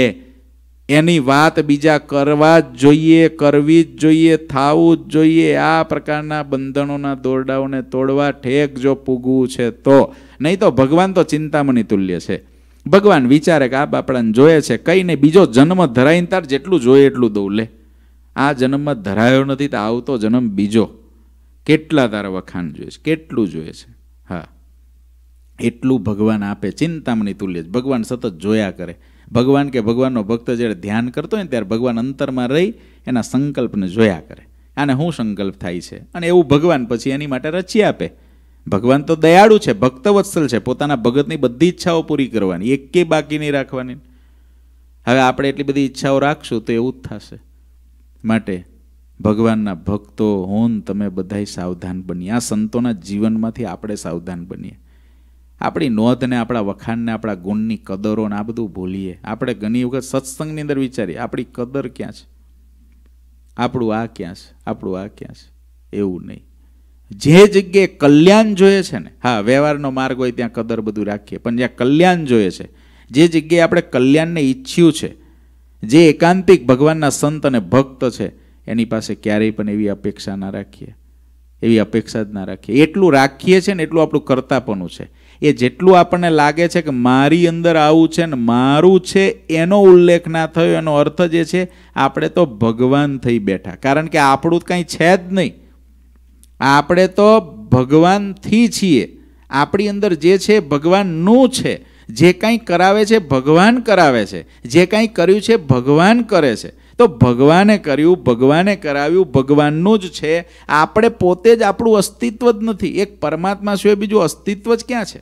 Speaker 1: એની વાત બીજા કરવા જ જોઈએ કરવી જ જોઈએ થવું જ જોઈએ આ પ્રકારના બંધનોના દોરડાઓને તોડવા ઠેક જો પૂગવું છે તો નહીં તો ભગવાન તો ચિંતામણી તુલ્ય છે ભગવાન વિચારે કે આ બાપડાને જોયે છે કંઈ નહીં બીજો જન્મ ધરાઈને તાર જેટલું જોઈએ એટલું દઉં લે આ જન્મમાં ધરાયો નથી તો આવતો જન્મ બીજો કેટલા તારા વખાણ જોઈએ છે કેટલું જોઈએ છે હા એટલું ભગવાન આપે ચિંતામણી તુલ્ય છે ભગવાન સતત જોયા કરે ભગવાન કે ભગવાનનો ભક્ત જ્યારે ધ્યાન કરતો હોય ત્યારે ભગવાન અંતરમાં રહી એના સંકલ્પને જોયા કરે આને શું સંકલ્પ થાય છે અને એવું ભગવાન પછી એની માટે રચી આપે ભગવાન તો દયાળુ છે ભક્તવત્સલ છે પોતાના ભગતની બધી ઈચ્છાઓ પૂરી કરવાની એકે બાકી નહીં રાખવાની હવે આપણે એટલી બધી ઈચ્છાઓ રાખશું તો એવું જ થશે માટે ભગવાનના ભક્તો હોન તમે બધાય સાવધાન બનીએ આ સંતોના જીવનમાંથી આપણે સાવધાન બનીએ આપણી નોંધને આપણા વખાણને આપણા ગુણની કદરો ને આ બધું ભૂલીએ આપણે ઘણી વખત સત્સંગની અંદર વિચારીએ આપણી કદર ક્યાં છે આપણું આ ક્યાં છે આપણું આ ક્યાં છે એવું નહીં જે જગ્યાએ કલ્યાણ જોઈએ છે ને હા વ્યવહારનો માર્ગ હોય ત્યાં કદર બધું રાખીએ પણ જ્યાં કલ્યાણ જોઈએ છે જે જગ્યાએ આપણે કલ્યાણને ઈચ્છ્યું છે જે એકાંતિક ભગવાનના સંત અને ભક્ત છે એની પાસે ક્યારેય પણ એવી અપેક્ષા ના રાખીએ એવી અપેક્ષા જ ના રાખીએ એટલું રાખીએ છીએ ને એટલું આપણું કરતાપણું છે એ જેટલું આપણને લાગે છે કે મારી અંદર આવું છે ને મારું છે એનો ઉલ્લેખ ના થયો એનો અર્થ જે છે આપણે તો ભગવાન થઈ બેઠા કારણ કે આપણું કાંઈ છે જ નહીં આપણે તો ભગવાનથી છીએ આપણી અંદર જે છે ભગવાનનું છે જે કાંઈ કરાવે છે ભગવાન કરાવે છે જે કાંઈ કર્યું છે ભગવાન કરે છે તો ભગવાને કર્યું ભગવાને કરાવ્યું ભગવાનનું જ છે આપણે પોતે જ આપણું અસ્તિત્વ જ નથી એક પરમાત્મા સિવાય બીજું અસ્તિત્વ જ ક્યાં છે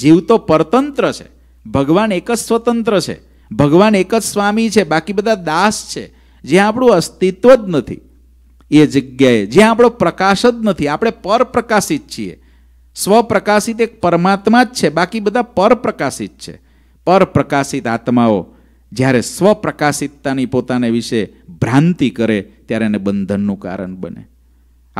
Speaker 1: જીવ તો પરતંત્ર છે ભગવાન એક જ સ્વતંત્ર છે ભગવાન એક જ સ્વામી છે બાકી બધા દાસ છે જ્યાં આપણું અસ્તિત્વ જ નથી એ જગ્યાએ જ્યાં આપણો પ્રકાશ જ નથી આપણે પરપ્રકાશિત છીએ સ્વપ્રકાશિત એક પરમાત્મા જ છે બાકી બધા પરપ્રકાશિત છે પરપ્રકાશિત આત્માઓ જ્યારે સ્વપ્રકાશિતતાની પોતાને વિશે ભ્રાંતિ કરે ત્યારે એને બંધનનું કારણ બને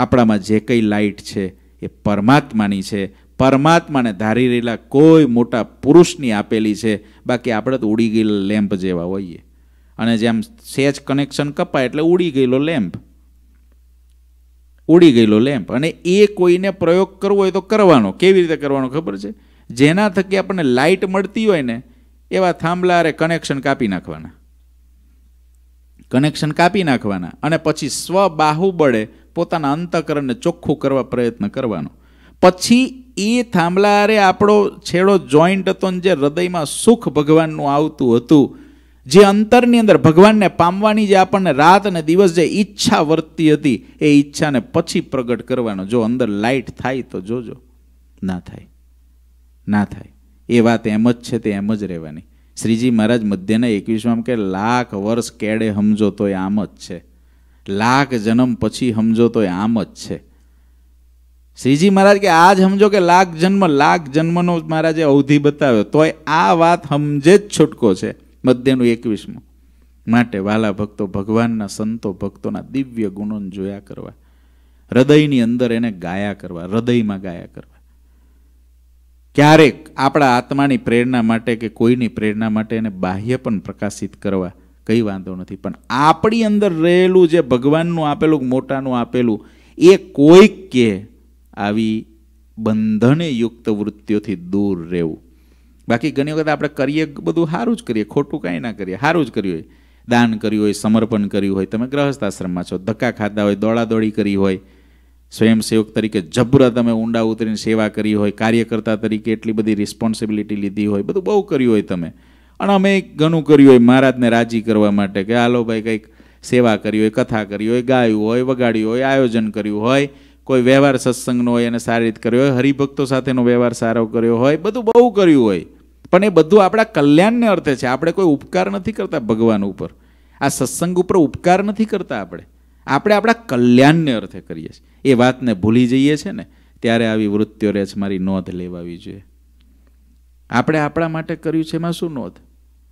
Speaker 1: આપણામાં જે કંઈ લાઇટ છે એ પરમાત્માની છે પરમાત્માને ધારી રહેલા કોઈ મોટા પુરુષની આપેલી છે બાકી આપણે તો ઉડી ગયેલા લેમ્પ જેવા હોઈએ અને જેમ સેજ કનેક્શન કપાય એટલે ઉડી ગયેલો લેમ્પ ઉડી ગયેલો લેમ્પ અને એ કોઈને પ્રયોગ કરવો હોય તો કરવાનો કેવી રીતે કરવાનો ખબર છે જેના થકી આપણને લાઇટ મળતી હોય ને એવા થાંભલા અરે કનેક્શન કાપી નાખવાના કનેક્શન કાપી નાખવાના અને પછી સ્વ બાહુબળે પોતાના અંતકરણને ચોખ્ખું કરવા પ્રયત્ન કરવાનો પછી એ થાંભલા અરે આપણો છેડો જોઈન્ટ હતો ને જે હૃદયમાં સુખ ભગવાનનું આવતું હતું જે અંતરની અંદર ભગવાનને પામવાની જે આપણને રાત અને દિવસ જે ઈચ્છા વર્તી હતી એ ઈચ્છાને પછી પ્રગટ કરવાનો જો અંદર લાઇટ થાય તો જોજો ના થાય ના થાય એ વાત એમ જ છે તે એમ જ રહેવાની શ્રીજી મહારાજ મધ્યના એકવીસમાં કે લાખ વર્ષ કેડે સમજો તો એ આમ જ છે લાખ જન્મ પછી સમજો તો એ આમ જ છે શ્રીજી મહારાજ કે આ જ સમજો કે લાખ જન્મ લાખ જન્મનો મહારાજે અવધિ બતાવ્યો તોય આ વાત સમજે જ છૂટકો છે મધ્યનું એકવીસમું માટે વાલા ભક્તો ભગવાનના સંતો ભક્તોના દિવ્ય ગુણોને જોયા કરવા હૃદયની અંદર એને ગાયા કરવા હૃદયમાં ગાયા કરવા ક્યારેક આપણા આત્માની પ્રેરણા માટે કે કોઈની પ્રેરણા માટે એને બાહ્ય પણ પ્રકાશિત કરવા કંઈ વાંધો નથી પણ આપણી અંદર રહેલું જે ભગવાનનું આપેલું મોટાનું આપેલું એ કોઈક કે આવી બંધને યુક્ત વૃત્તિઓથી દૂર રહેવું બાકી ઘણી વખત આપણે કરીએ બધું સારું જ કરીએ ખોટું કાંઈ ના કરીએ સારું જ કર્યું હોય દાન કર્યું હોય સમર્પણ કર્યું હોય તમે ગ્રહસ્થ આશ્રમમાં છો ધક્કા ખાધા હોય દોડાદોડી કરી હોય સ્વયંસેવક તરીકે જબ્ર તમે ઊંડા ઉતરીને સેવા કરી હોય કાર્યકર્તા તરીકે એટલી બધી રિસ્પોન્સિબિલિટી લીધી હોય બધું બહુ કર્યું હોય તમે અને અમે ઘણું કર્યું હોય મહારાજને રાજી કરવા માટે કે હાલો ભાઈ કંઈક સેવા કરી હોય કથા કરી હોય ગાયું હોય વગાડ્યું હોય આયોજન કર્યું હોય કોઈ વ્યવહાર સત્સંગનો હોય અને સારી રીતે કર્યો હોય હરિભક્તો સાથેનો વ્યવહાર સારો કર્યો હોય બધું બહુ કર્યું હોય પણ એ બધું આપણા કલ્યાણને અર્થે છે આપણે કોઈ ઉપકાર નથી કરતા ભગવાન ઉપર આ સત્સંગ ઉપર ઉપકાર નથી કરતા આપણે આપણે આપણા કલ્યાણને અર્થે કરીએ છીએ એ વાતને ભૂલી જઈએ છીએ ને ત્યારે આવી વૃત્તિઓ રહે છે મારી નોંધ લેવાવી જોઈએ આપણે આપણા માટે કર્યું છે એમાં શું નોંધ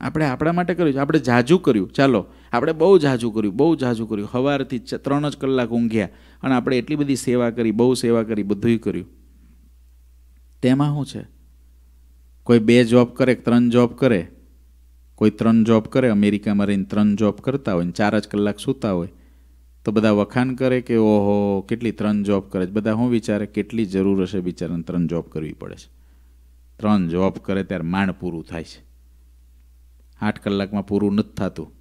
Speaker 1: આપણે આપણા માટે કર્યું છે આપણે જાજુ કર્યું ચાલો આપણે બહુ જાજુ કર્યું બહુ જાજુ કર્યું સવારથી ત્રણ જ કલાક ઊંઘ્યા અને આપણે એટલી બધી સેવા કરી બહુ સેવા કરી બધું કર્યું તેમાં શું છે કોઈ બે જોબ કરે ત્રણ જોબ કરે કોઈ ત્રણ જોબ કરે અમેરિકામાં રહીને ત્રણ જોબ કરતા હોય ને ચાર જ કલાક સૂતા હોય તો બધા વખાણ કરે કે ઓહો કેટલી ત્રણ જોબ કરે છે બધા હું વિચારે કેટલી જરૂર હશે બિચારાને ત્રણ જોબ કરવી પડે છે ત્રણ જોબ કરે ત્યારે માંડ પૂરું થાય છે આઠ કલાકમાં પૂરું નથી થતું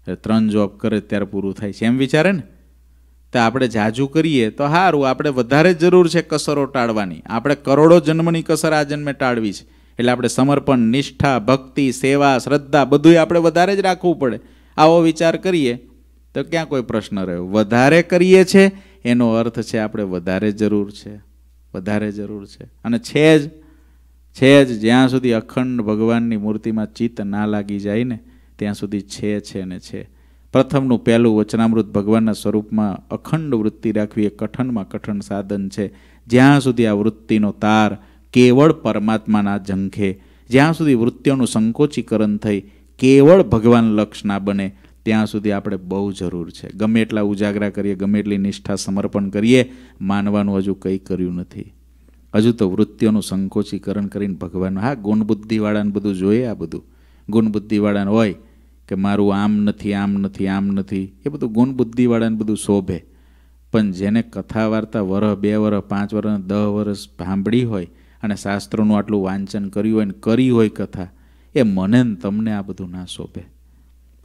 Speaker 1: એટલે ત્રણ જોબ કરે ત્યારે પૂરું થાય છે એમ વિચારે ને તો આપણે જાજુ કરીએ તો સારું આપણે વધારે જરૂર છે કસરો ટાળવાની આપણે કરોડો જન્મની કસર આ જન્મે ટાળવી છે એટલે આપણે સમર્પણ નિષ્ઠા ભક્તિ સેવા શ્રદ્ધા બધું આપણે વધારે જ રાખવું પડે આવો વિચાર કરીએ તો ક્યાં કોઈ પ્રશ્ન રહ્યો વધારે કરીએ છે એનો અર્થ છે આપણે વધારે જરૂર છે વધારે જરૂર છે અને છે જ છે જ જ્યાં સુધી અખંડ ભગવાનની મૂર્તિમાં ચિત્ત ના લાગી જાય ને ત્યાં સુધી છે છે ને છે પ્રથમનું પહેલું વચનામૃત ભગવાનના સ્વરૂપમાં અખંડ વૃત્તિ રાખવી એ કઠણમાં કઠણ સાધન છે જ્યાં સુધી આ વૃત્તિનો તાર કેવળ પરમાત્માના ઝંખે જ્યાં સુધી વૃત્તિઓનું સંકોચીકરણ થઈ કેવળ ભગવાન લક્ષ ના બને ત્યાં સુધી આપણે બહુ જરૂર છે ગમે એટલા ઉજાગરા કરીએ ગમે એટલી નિષ્ઠા સમર્પણ કરીએ માનવાનું હજુ કંઈ કર્યું નથી હજુ તો વૃત્તિઓનું સંકોચીકરણ કરીને ભગવાન હા ગુણબુદ્ધિવાળાને બધું જોઈએ આ બધું ગુણબુદ્ધિવાળાને હોય કે મારું આમ નથી આમ નથી આમ નથી એ બધું ગુણબુદ્ધિવાળાને બધું શોભે પણ જેને કથા વાર્તા વરહ બે વરહ પાંચ વરહ દહ વરસ સાંભળી હોય અને શાસ્ત્રોનું આટલું વાંચન કર્યું હોય ને કરી હોય કથા એ મને ને તમને આ બધું ના શોભે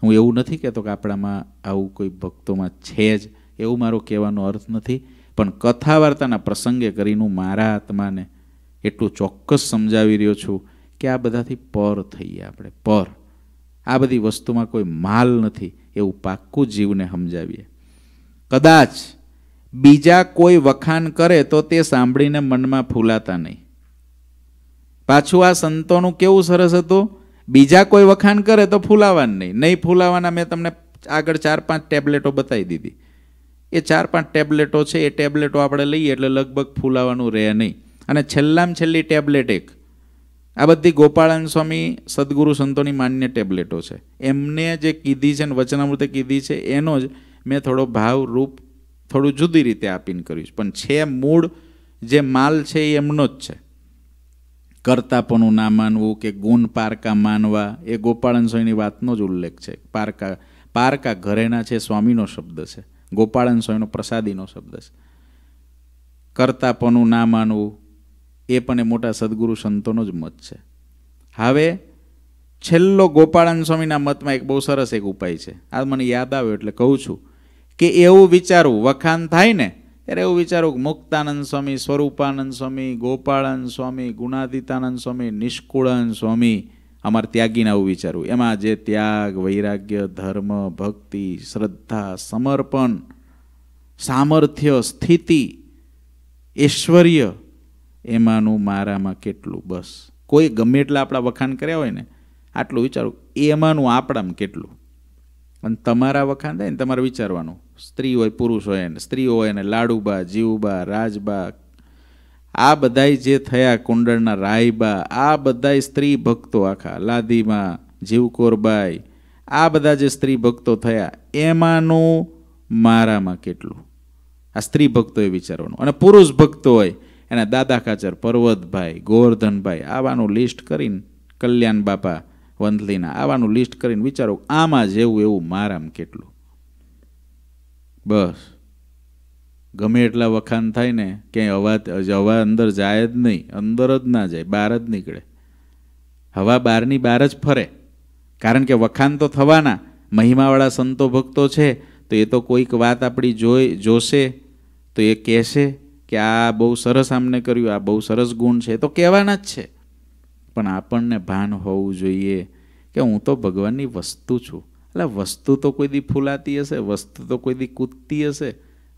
Speaker 1: હું એવું નથી કહેતો કે આપણામાં આવું કોઈ ભક્તોમાં છે જ એવું મારો કહેવાનો અર્થ નથી પણ કથા વાર્તાના પ્રસંગે કરીને હું મારા આત્માને એટલું ચોક્કસ સમજાવી રહ્યો છું કે આ બધાથી પર થઈએ આપણે પર આ બધી વસ્તુમાં કોઈ માલ નથી એવું પાક્કું જીવને સમજાવીએ કદાચ બીજા કોઈ વખાણ કરે તો તે સાંભળીને મનમાં ફૂલાતા નહીં પાછું આ સંતોનું કેવું સરસ હતું બીજા કોઈ વખાણ કરે તો ફૂલાવાનું નહીં નહીં ફૂલાવાના મેં તમને આગળ ચાર પાંચ ટેબ્લેટો બતાવી દીધી એ ચાર પાંચ ટેબ્લેટો છે એ ટેબ્લેટો આપણે લઈએ એટલે લગભગ ફૂલાવાનું રહે નહીં અને છેલ્લામાં છેલ્લી ટેબ્લેટ એક આ બધી ગોપાળાન સ્વામી સદગુરુ સંતોની માન્ય ટેબ્લેટો છે એમને જે કીધી છે ને વચનામૃતે કીધી છે એનો જ મેં થોડો ભાવ રૂપ થોડું જુદી રીતે આપીને કર્યું છે પણ છે મૂળ જે માલ છે એ એમનો જ છે કરતાપણું ના માનવું કે ગુણ પારકા માનવા એ ગોપાળન સ્વામીની વાતનો જ ઉલ્લેખ છે પારકા પારકા ઘરેણા છે સ્વામીનો શબ્દ છે ગોપાળન સ્વામીનો પ્રસાદીનો શબ્દ છે કરતાપણું ના માનવું એ પણ એ મોટા સદગુરુ સંતોનો જ મત છે હવે છેલ્લો ગોપાળન સ્વામીના મતમાં એક બહુ સરસ એક ઉપાય છે આ મને યાદ આવ્યો એટલે કહું છું કે એવું વિચારવું વખાણ થાય ને ત્યારે એવું વિચારું કે મુક્તાનંદ સ્વામી સ્વરૂપાનંદ સ્વામી ગોપાળાનંદ સ્વામી ગુણાદિતાનંદ સ્વામી નિષ્કુળાનંદ સ્વામી અમારે ત્યાગીને આવું વિચારવું એમાં જે ત્યાગ વૈરાગ્ય ધર્મ ભક્તિ શ્રદ્ધા સમર્પણ સામર્થ્ય સ્થિતિ ઐશ્વર્ય એમાંનું મારામાં કેટલું બસ કોઈ ગમે એટલા આપણા વખાણ કર્યા હોય ને આટલું વિચારું એમાંનું આપણામાં કેટલું અને તમારા વખાણ થાય ને તમારે વિચારવાનું સ્ત્રી હોય પુરુષ હોય એને સ્ત્રી હોય એને લાડુબા જીવબા રાજબા આ બધાય જે થયા કુંડળના રાયબા આ બધાય સ્ત્રી ભક્તો આખા લાદીમાં જીવકોરબાઈ આ બધા જે સ્ત્રી ભક્તો થયા એમાંનું મારામાં કેટલું આ સ્ત્રી ભક્તોએ વિચારવાનું અને પુરુષ ભક્તો હોય એના દાદા કાચર પર્વતભાઈ ગોવર્ધનભાઈ આવાનું લિસ્ટ કરીને કલ્યાણ બાપા વંથલીના આવાનું લિસ્ટ કરીને વિચારો આમાં જેવું એવું મારામાં કેટલું બસ ગમે એટલા વખાણ થાય ને ક્યાંય હવા હવા અંદર જાય જ નહીં અંદર જ ના જાય બહાર જ નીકળે હવા બહારની બહાર જ ફરે કારણ કે વખાણ તો થવાના મહિમાવાળા સંતો ભક્તો છે તો એ તો કોઈક વાત આપણી જોઈ જોશે તો એ કહેશે કે આ બહુ સરસ આમને કર્યું આ બહુ સરસ ગુણ છે એ તો કહેવાના જ છે પણ આપણને ભાન હોવું જોઈએ કે હું તો ભગવાનની વસ્તુ છું એટલે વસ્તુ તો કોઈ દી ફૂલાતી હશે વસ્તુ તો કોઈ દી કૂદતી હશે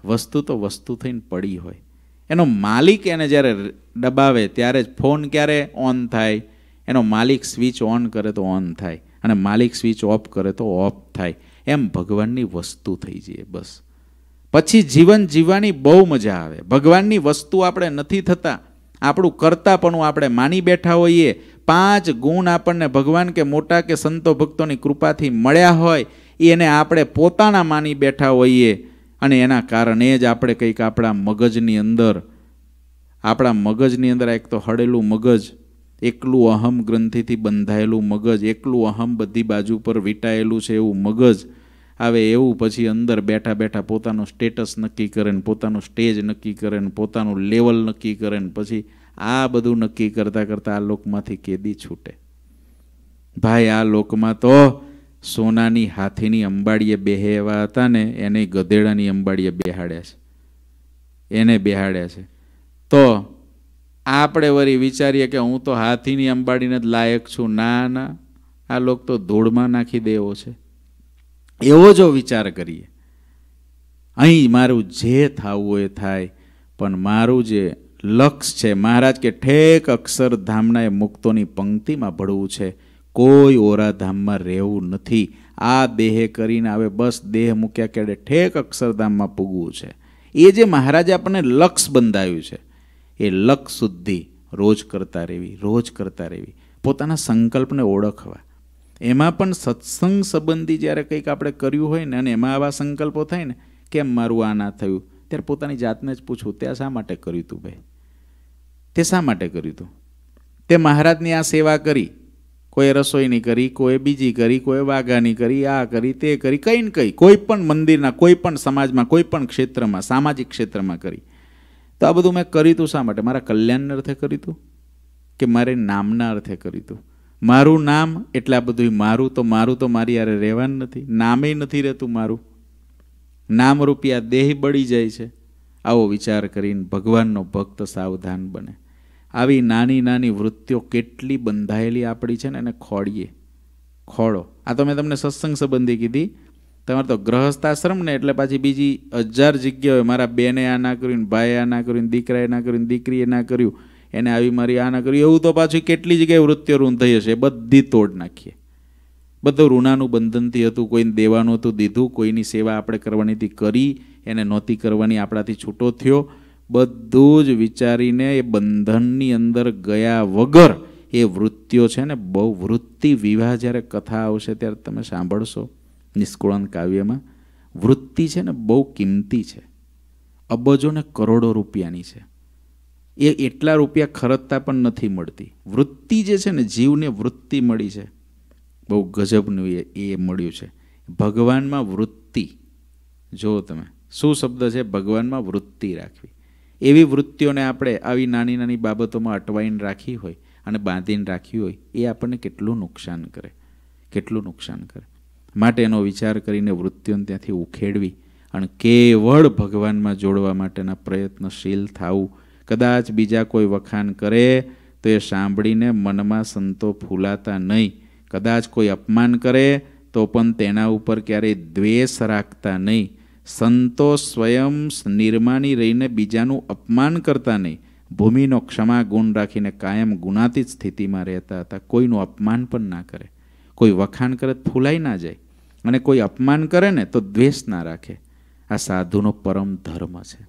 Speaker 1: વસ્તુ તો વસ્તુ થઈને પડી હોય એનો માલિક એને જ્યારે દબાવે ત્યારે જ ફોન ક્યારે ઓન થાય એનો માલિક સ્વિચ ઓન કરે તો ઓન થાય અને માલિક સ્વિચ ઓફ કરે તો ઓફ થાય એમ ભગવાનની વસ્તુ થઈ જઈએ બસ પછી જીવન જીવવાની બહુ મજા આવે ભગવાનની વસ્તુ આપણે નથી થતા આપણું કરતાપણું આપણે માની બેઠા હોઈએ પાંચ ગુણ આપણને ભગવાન કે મોટા કે સંતો ભક્તોની કૃપાથી મળ્યા હોય એને આપણે પોતાના માની બેઠા હોઈએ અને એના કારણે જ આપણે કંઈક આપણા મગજની અંદર આપણા મગજની અંદર એક તો હળેલું મગજ એકલું અહમ ગ્રંથિથી બંધાયેલું મગજ એકલું અહમ બધી બાજુ પર વીટાયેલું છે એવું મગજ આવે એવું પછી અંદર બેઠા બેઠા પોતાનું સ્ટેટસ નક્કી કરે ને પોતાનું સ્ટેજ નક્કી કરે ને પોતાનું લેવલ નક્કી કરે ને પછી આ બધું નક્કી કરતાં કરતાં આ લોકમાંથી કેદી છૂટે ભાઈ આ લોકમાં તો સોનાની હાથીની અંબાડીએ બેહેવા હતા ને એને ગધેડાની અંબાડીએ બેહાડ્યા છે એને બેહાડ્યા છે તો આપણે વળી વિચારીએ કે હું તો હાથીની અંબાડીને જ લાયક છું ના ના આ લોક તો ધૂળમાં નાખી દેવો છે એવો જો વિચાર કરીએ અહીં મારું જે થવું એ થાય પણ મારું જે લક્ષ છે મહારાજ કે ઠેક અક્ષરધામના એ મુક્તોની પંક્તિમાં ભળવું છે કોઈ ઓરાધામમાં રહેવું નથી આ દેહે કરીને હવે બસ દેહ મૂક્યા કેડે ઠેક અક્ષરધામમાં પૂગવું છે એ જે મહારાજે આપણને લક્ષ બંધાયું છે એ લક્ષ શુદ્ધિ રોજ કરતા રહેવી રોજ કરતા રહેવી પોતાના સંકલ્પને ઓળખવા એમાં પણ સત્સંગ સંબંધી જ્યારે કંઈક આપણે કર્યું હોય ને અને એમાં આવા સંકલ્પો થાય ને કેમ મારું આ ના થયું ત્યારે પોતાની જાતને જ પૂછવું તે શા માટે કર્યું હતું ભાઈ તે શા માટે કર્યું હતું તે મહારાજની આ સેવા કરી કોઈ રસોઈની કરી કોઈ બીજી કરી કોઈ વાઘાની કરી આ કરી તે કરી કંઈ ને કંઈ કોઈ પણ મંદિરના કોઈ પણ સમાજમાં કોઈ પણ ક્ષેત્રમાં સામાજિક ક્ષેત્રમાં કરી તો આ બધું મેં કર્યું હતું શા માટે મારા કલ્યાણના અર્થે કર્યું હતું કે મારે નામના અર્થે કર્યું હતું મારું નામ એટલા આ બધું મારું તો મારું તો મારી યારે રહેવાનું નથી નામે નથી રહેતું મારું નામ રૂપિયા દેહ બળી જાય છે આવો વિચાર કરીને ભગવાનનો ભક્ત સાવધાન બને આવી નાની નાની વૃત્તિઓ કેટલી બંધાયેલી આપણી છે ને એને ખોડીએ ખોળો આ તો મેં તમને સત્સંગ સંબંધી કીધી તમારે તો ગ્રહસ્થાશ્રમ ને એટલે પાછી બીજી હજાર જગ્યાઓએ મારા બેને આ ના કર્યું ભાઈએ આ ના કર્યું દીકરાએ ના કર્યું દીકરીએ ના કર્યું એને આવી મારી આ ના કરી એવું તો પાછી કેટલી જગ્યાએ વૃત્તિઓ ઋણ થઈ હશે બધી તોડ નાખીએ બધું ઋણાનું બંધનથી હતું કોઈને દેવાનું હતું દીધું કોઈની સેવા આપણે કરવાની હતી કરી એને નહોતી કરવાની આપણાથી છૂટો થયો બધું જ વિચારીને એ બંધનની અંદર ગયા વગર એ વૃત્તિઓ છે ને બહુ વૃત્તિ વિવાહ જ્યારે કથા આવશે ત્યારે તમે સાંભળશો નિષ્કુળન કાવ્યમાં વૃત્તિ છે ને બહુ કિંમતી છે અબજો ને કરોડો રૂપિયાની છે એ એટલા રૂપિયા ખરતતા પણ નથી મળતી વૃત્તિ જે છે ને જીવને વૃત્તિ મળી છે બહુ ગજબનું એ એ મળ્યું છે ભગવાનમાં વૃત્તિ જો તમે શું શબ્દ છે ભગવાનમાં વૃત્તિ રાખવી એવી વૃત્તિઓને આપણે આવી નાની નાની બાબતોમાં અટવાઈને રાખી હોય અને બાંધીને રાખી હોય એ આપણને કેટલું નુકસાન કરે કેટલું નુકસાન કરે માટે એનો વિચાર કરીને વૃત્તિઓને ત્યાંથી ઉખેડવી અને કેવળ ભગવાનમાં જોડવા માટેના પ્રયત્નશીલ થવું કદાચ બીજા કોઈ વખાણ કરે તો એ સાંભળીને મનમાં સંતો ફૂલાતા નહીં કદાચ કોઈ અપમાન કરે તો પણ તેના ઉપર ક્યારેય દ્વેષ રાખતા નહીં સંતો સ્વયં નિર્માણી રહીને બીજાનું અપમાન કરતા નહીં ભૂમિનો ક્ષમા ગુણ રાખીને કાયમ ગુણાતી સ્થિતિમાં રહેતા હતા કોઈનું અપમાન પણ ના કરે કોઈ વખાણ કરે ફૂલાઈ ના જાય અને કોઈ અપમાન કરે ને તો દ્વેષ ના રાખે આ સાધુનો પરમ ધર્મ છે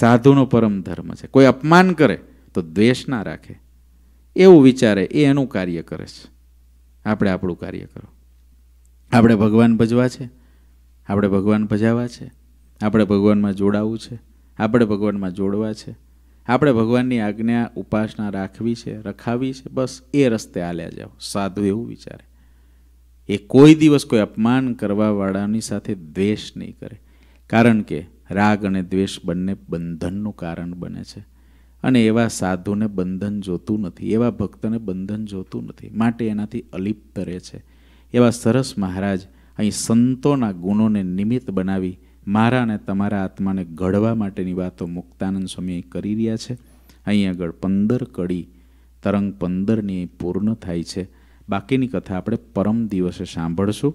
Speaker 1: સાધુનો પરમ ધર્મ છે કોઈ અપમાન કરે તો દ્વેષ ના રાખે એવું વિચારે એ એનું કાર્ય કરે છે આપણે આપણું કાર્ય કરો આપણે ભગવાન ભજવા છે આપણે ભગવાન ભજાવા છે આપણે ભગવાનમાં જોડાવું છે આપણે ભગવાનમાં જોડવા છે આપણે ભગવાનની આજ્ઞા ઉપાસના રાખવી છે રખાવી છે બસ એ રસ્તે આલ્યા જાઓ સાધુ એવું વિચારે એ કોઈ દિવસ કોઈ અપમાન કરવાવાળાની સાથે દ્વેષ નહીં કરે કારણ કે રાગ અને દ્વેષ બંને બંધનનું કારણ બને છે અને એવા સાધુને બંધન જોતું નથી એવા ભક્તને બંધન જોતું નથી માટે એનાથી અલિપ્ત રહે છે એવા સરસ મહારાજ અહીં સંતોના ગુણોને નિમિત્ત બનાવી મારા અને તમારા આત્માને ઘડવા માટેની વાતો મુક્તાનંદ સ્વામી કરી રહ્યા છે અહીં આગળ પંદર કડી તરંગ પંદરની પૂર્ણ થાય છે બાકીની કથા આપણે પરમ દિવસે સાંભળશું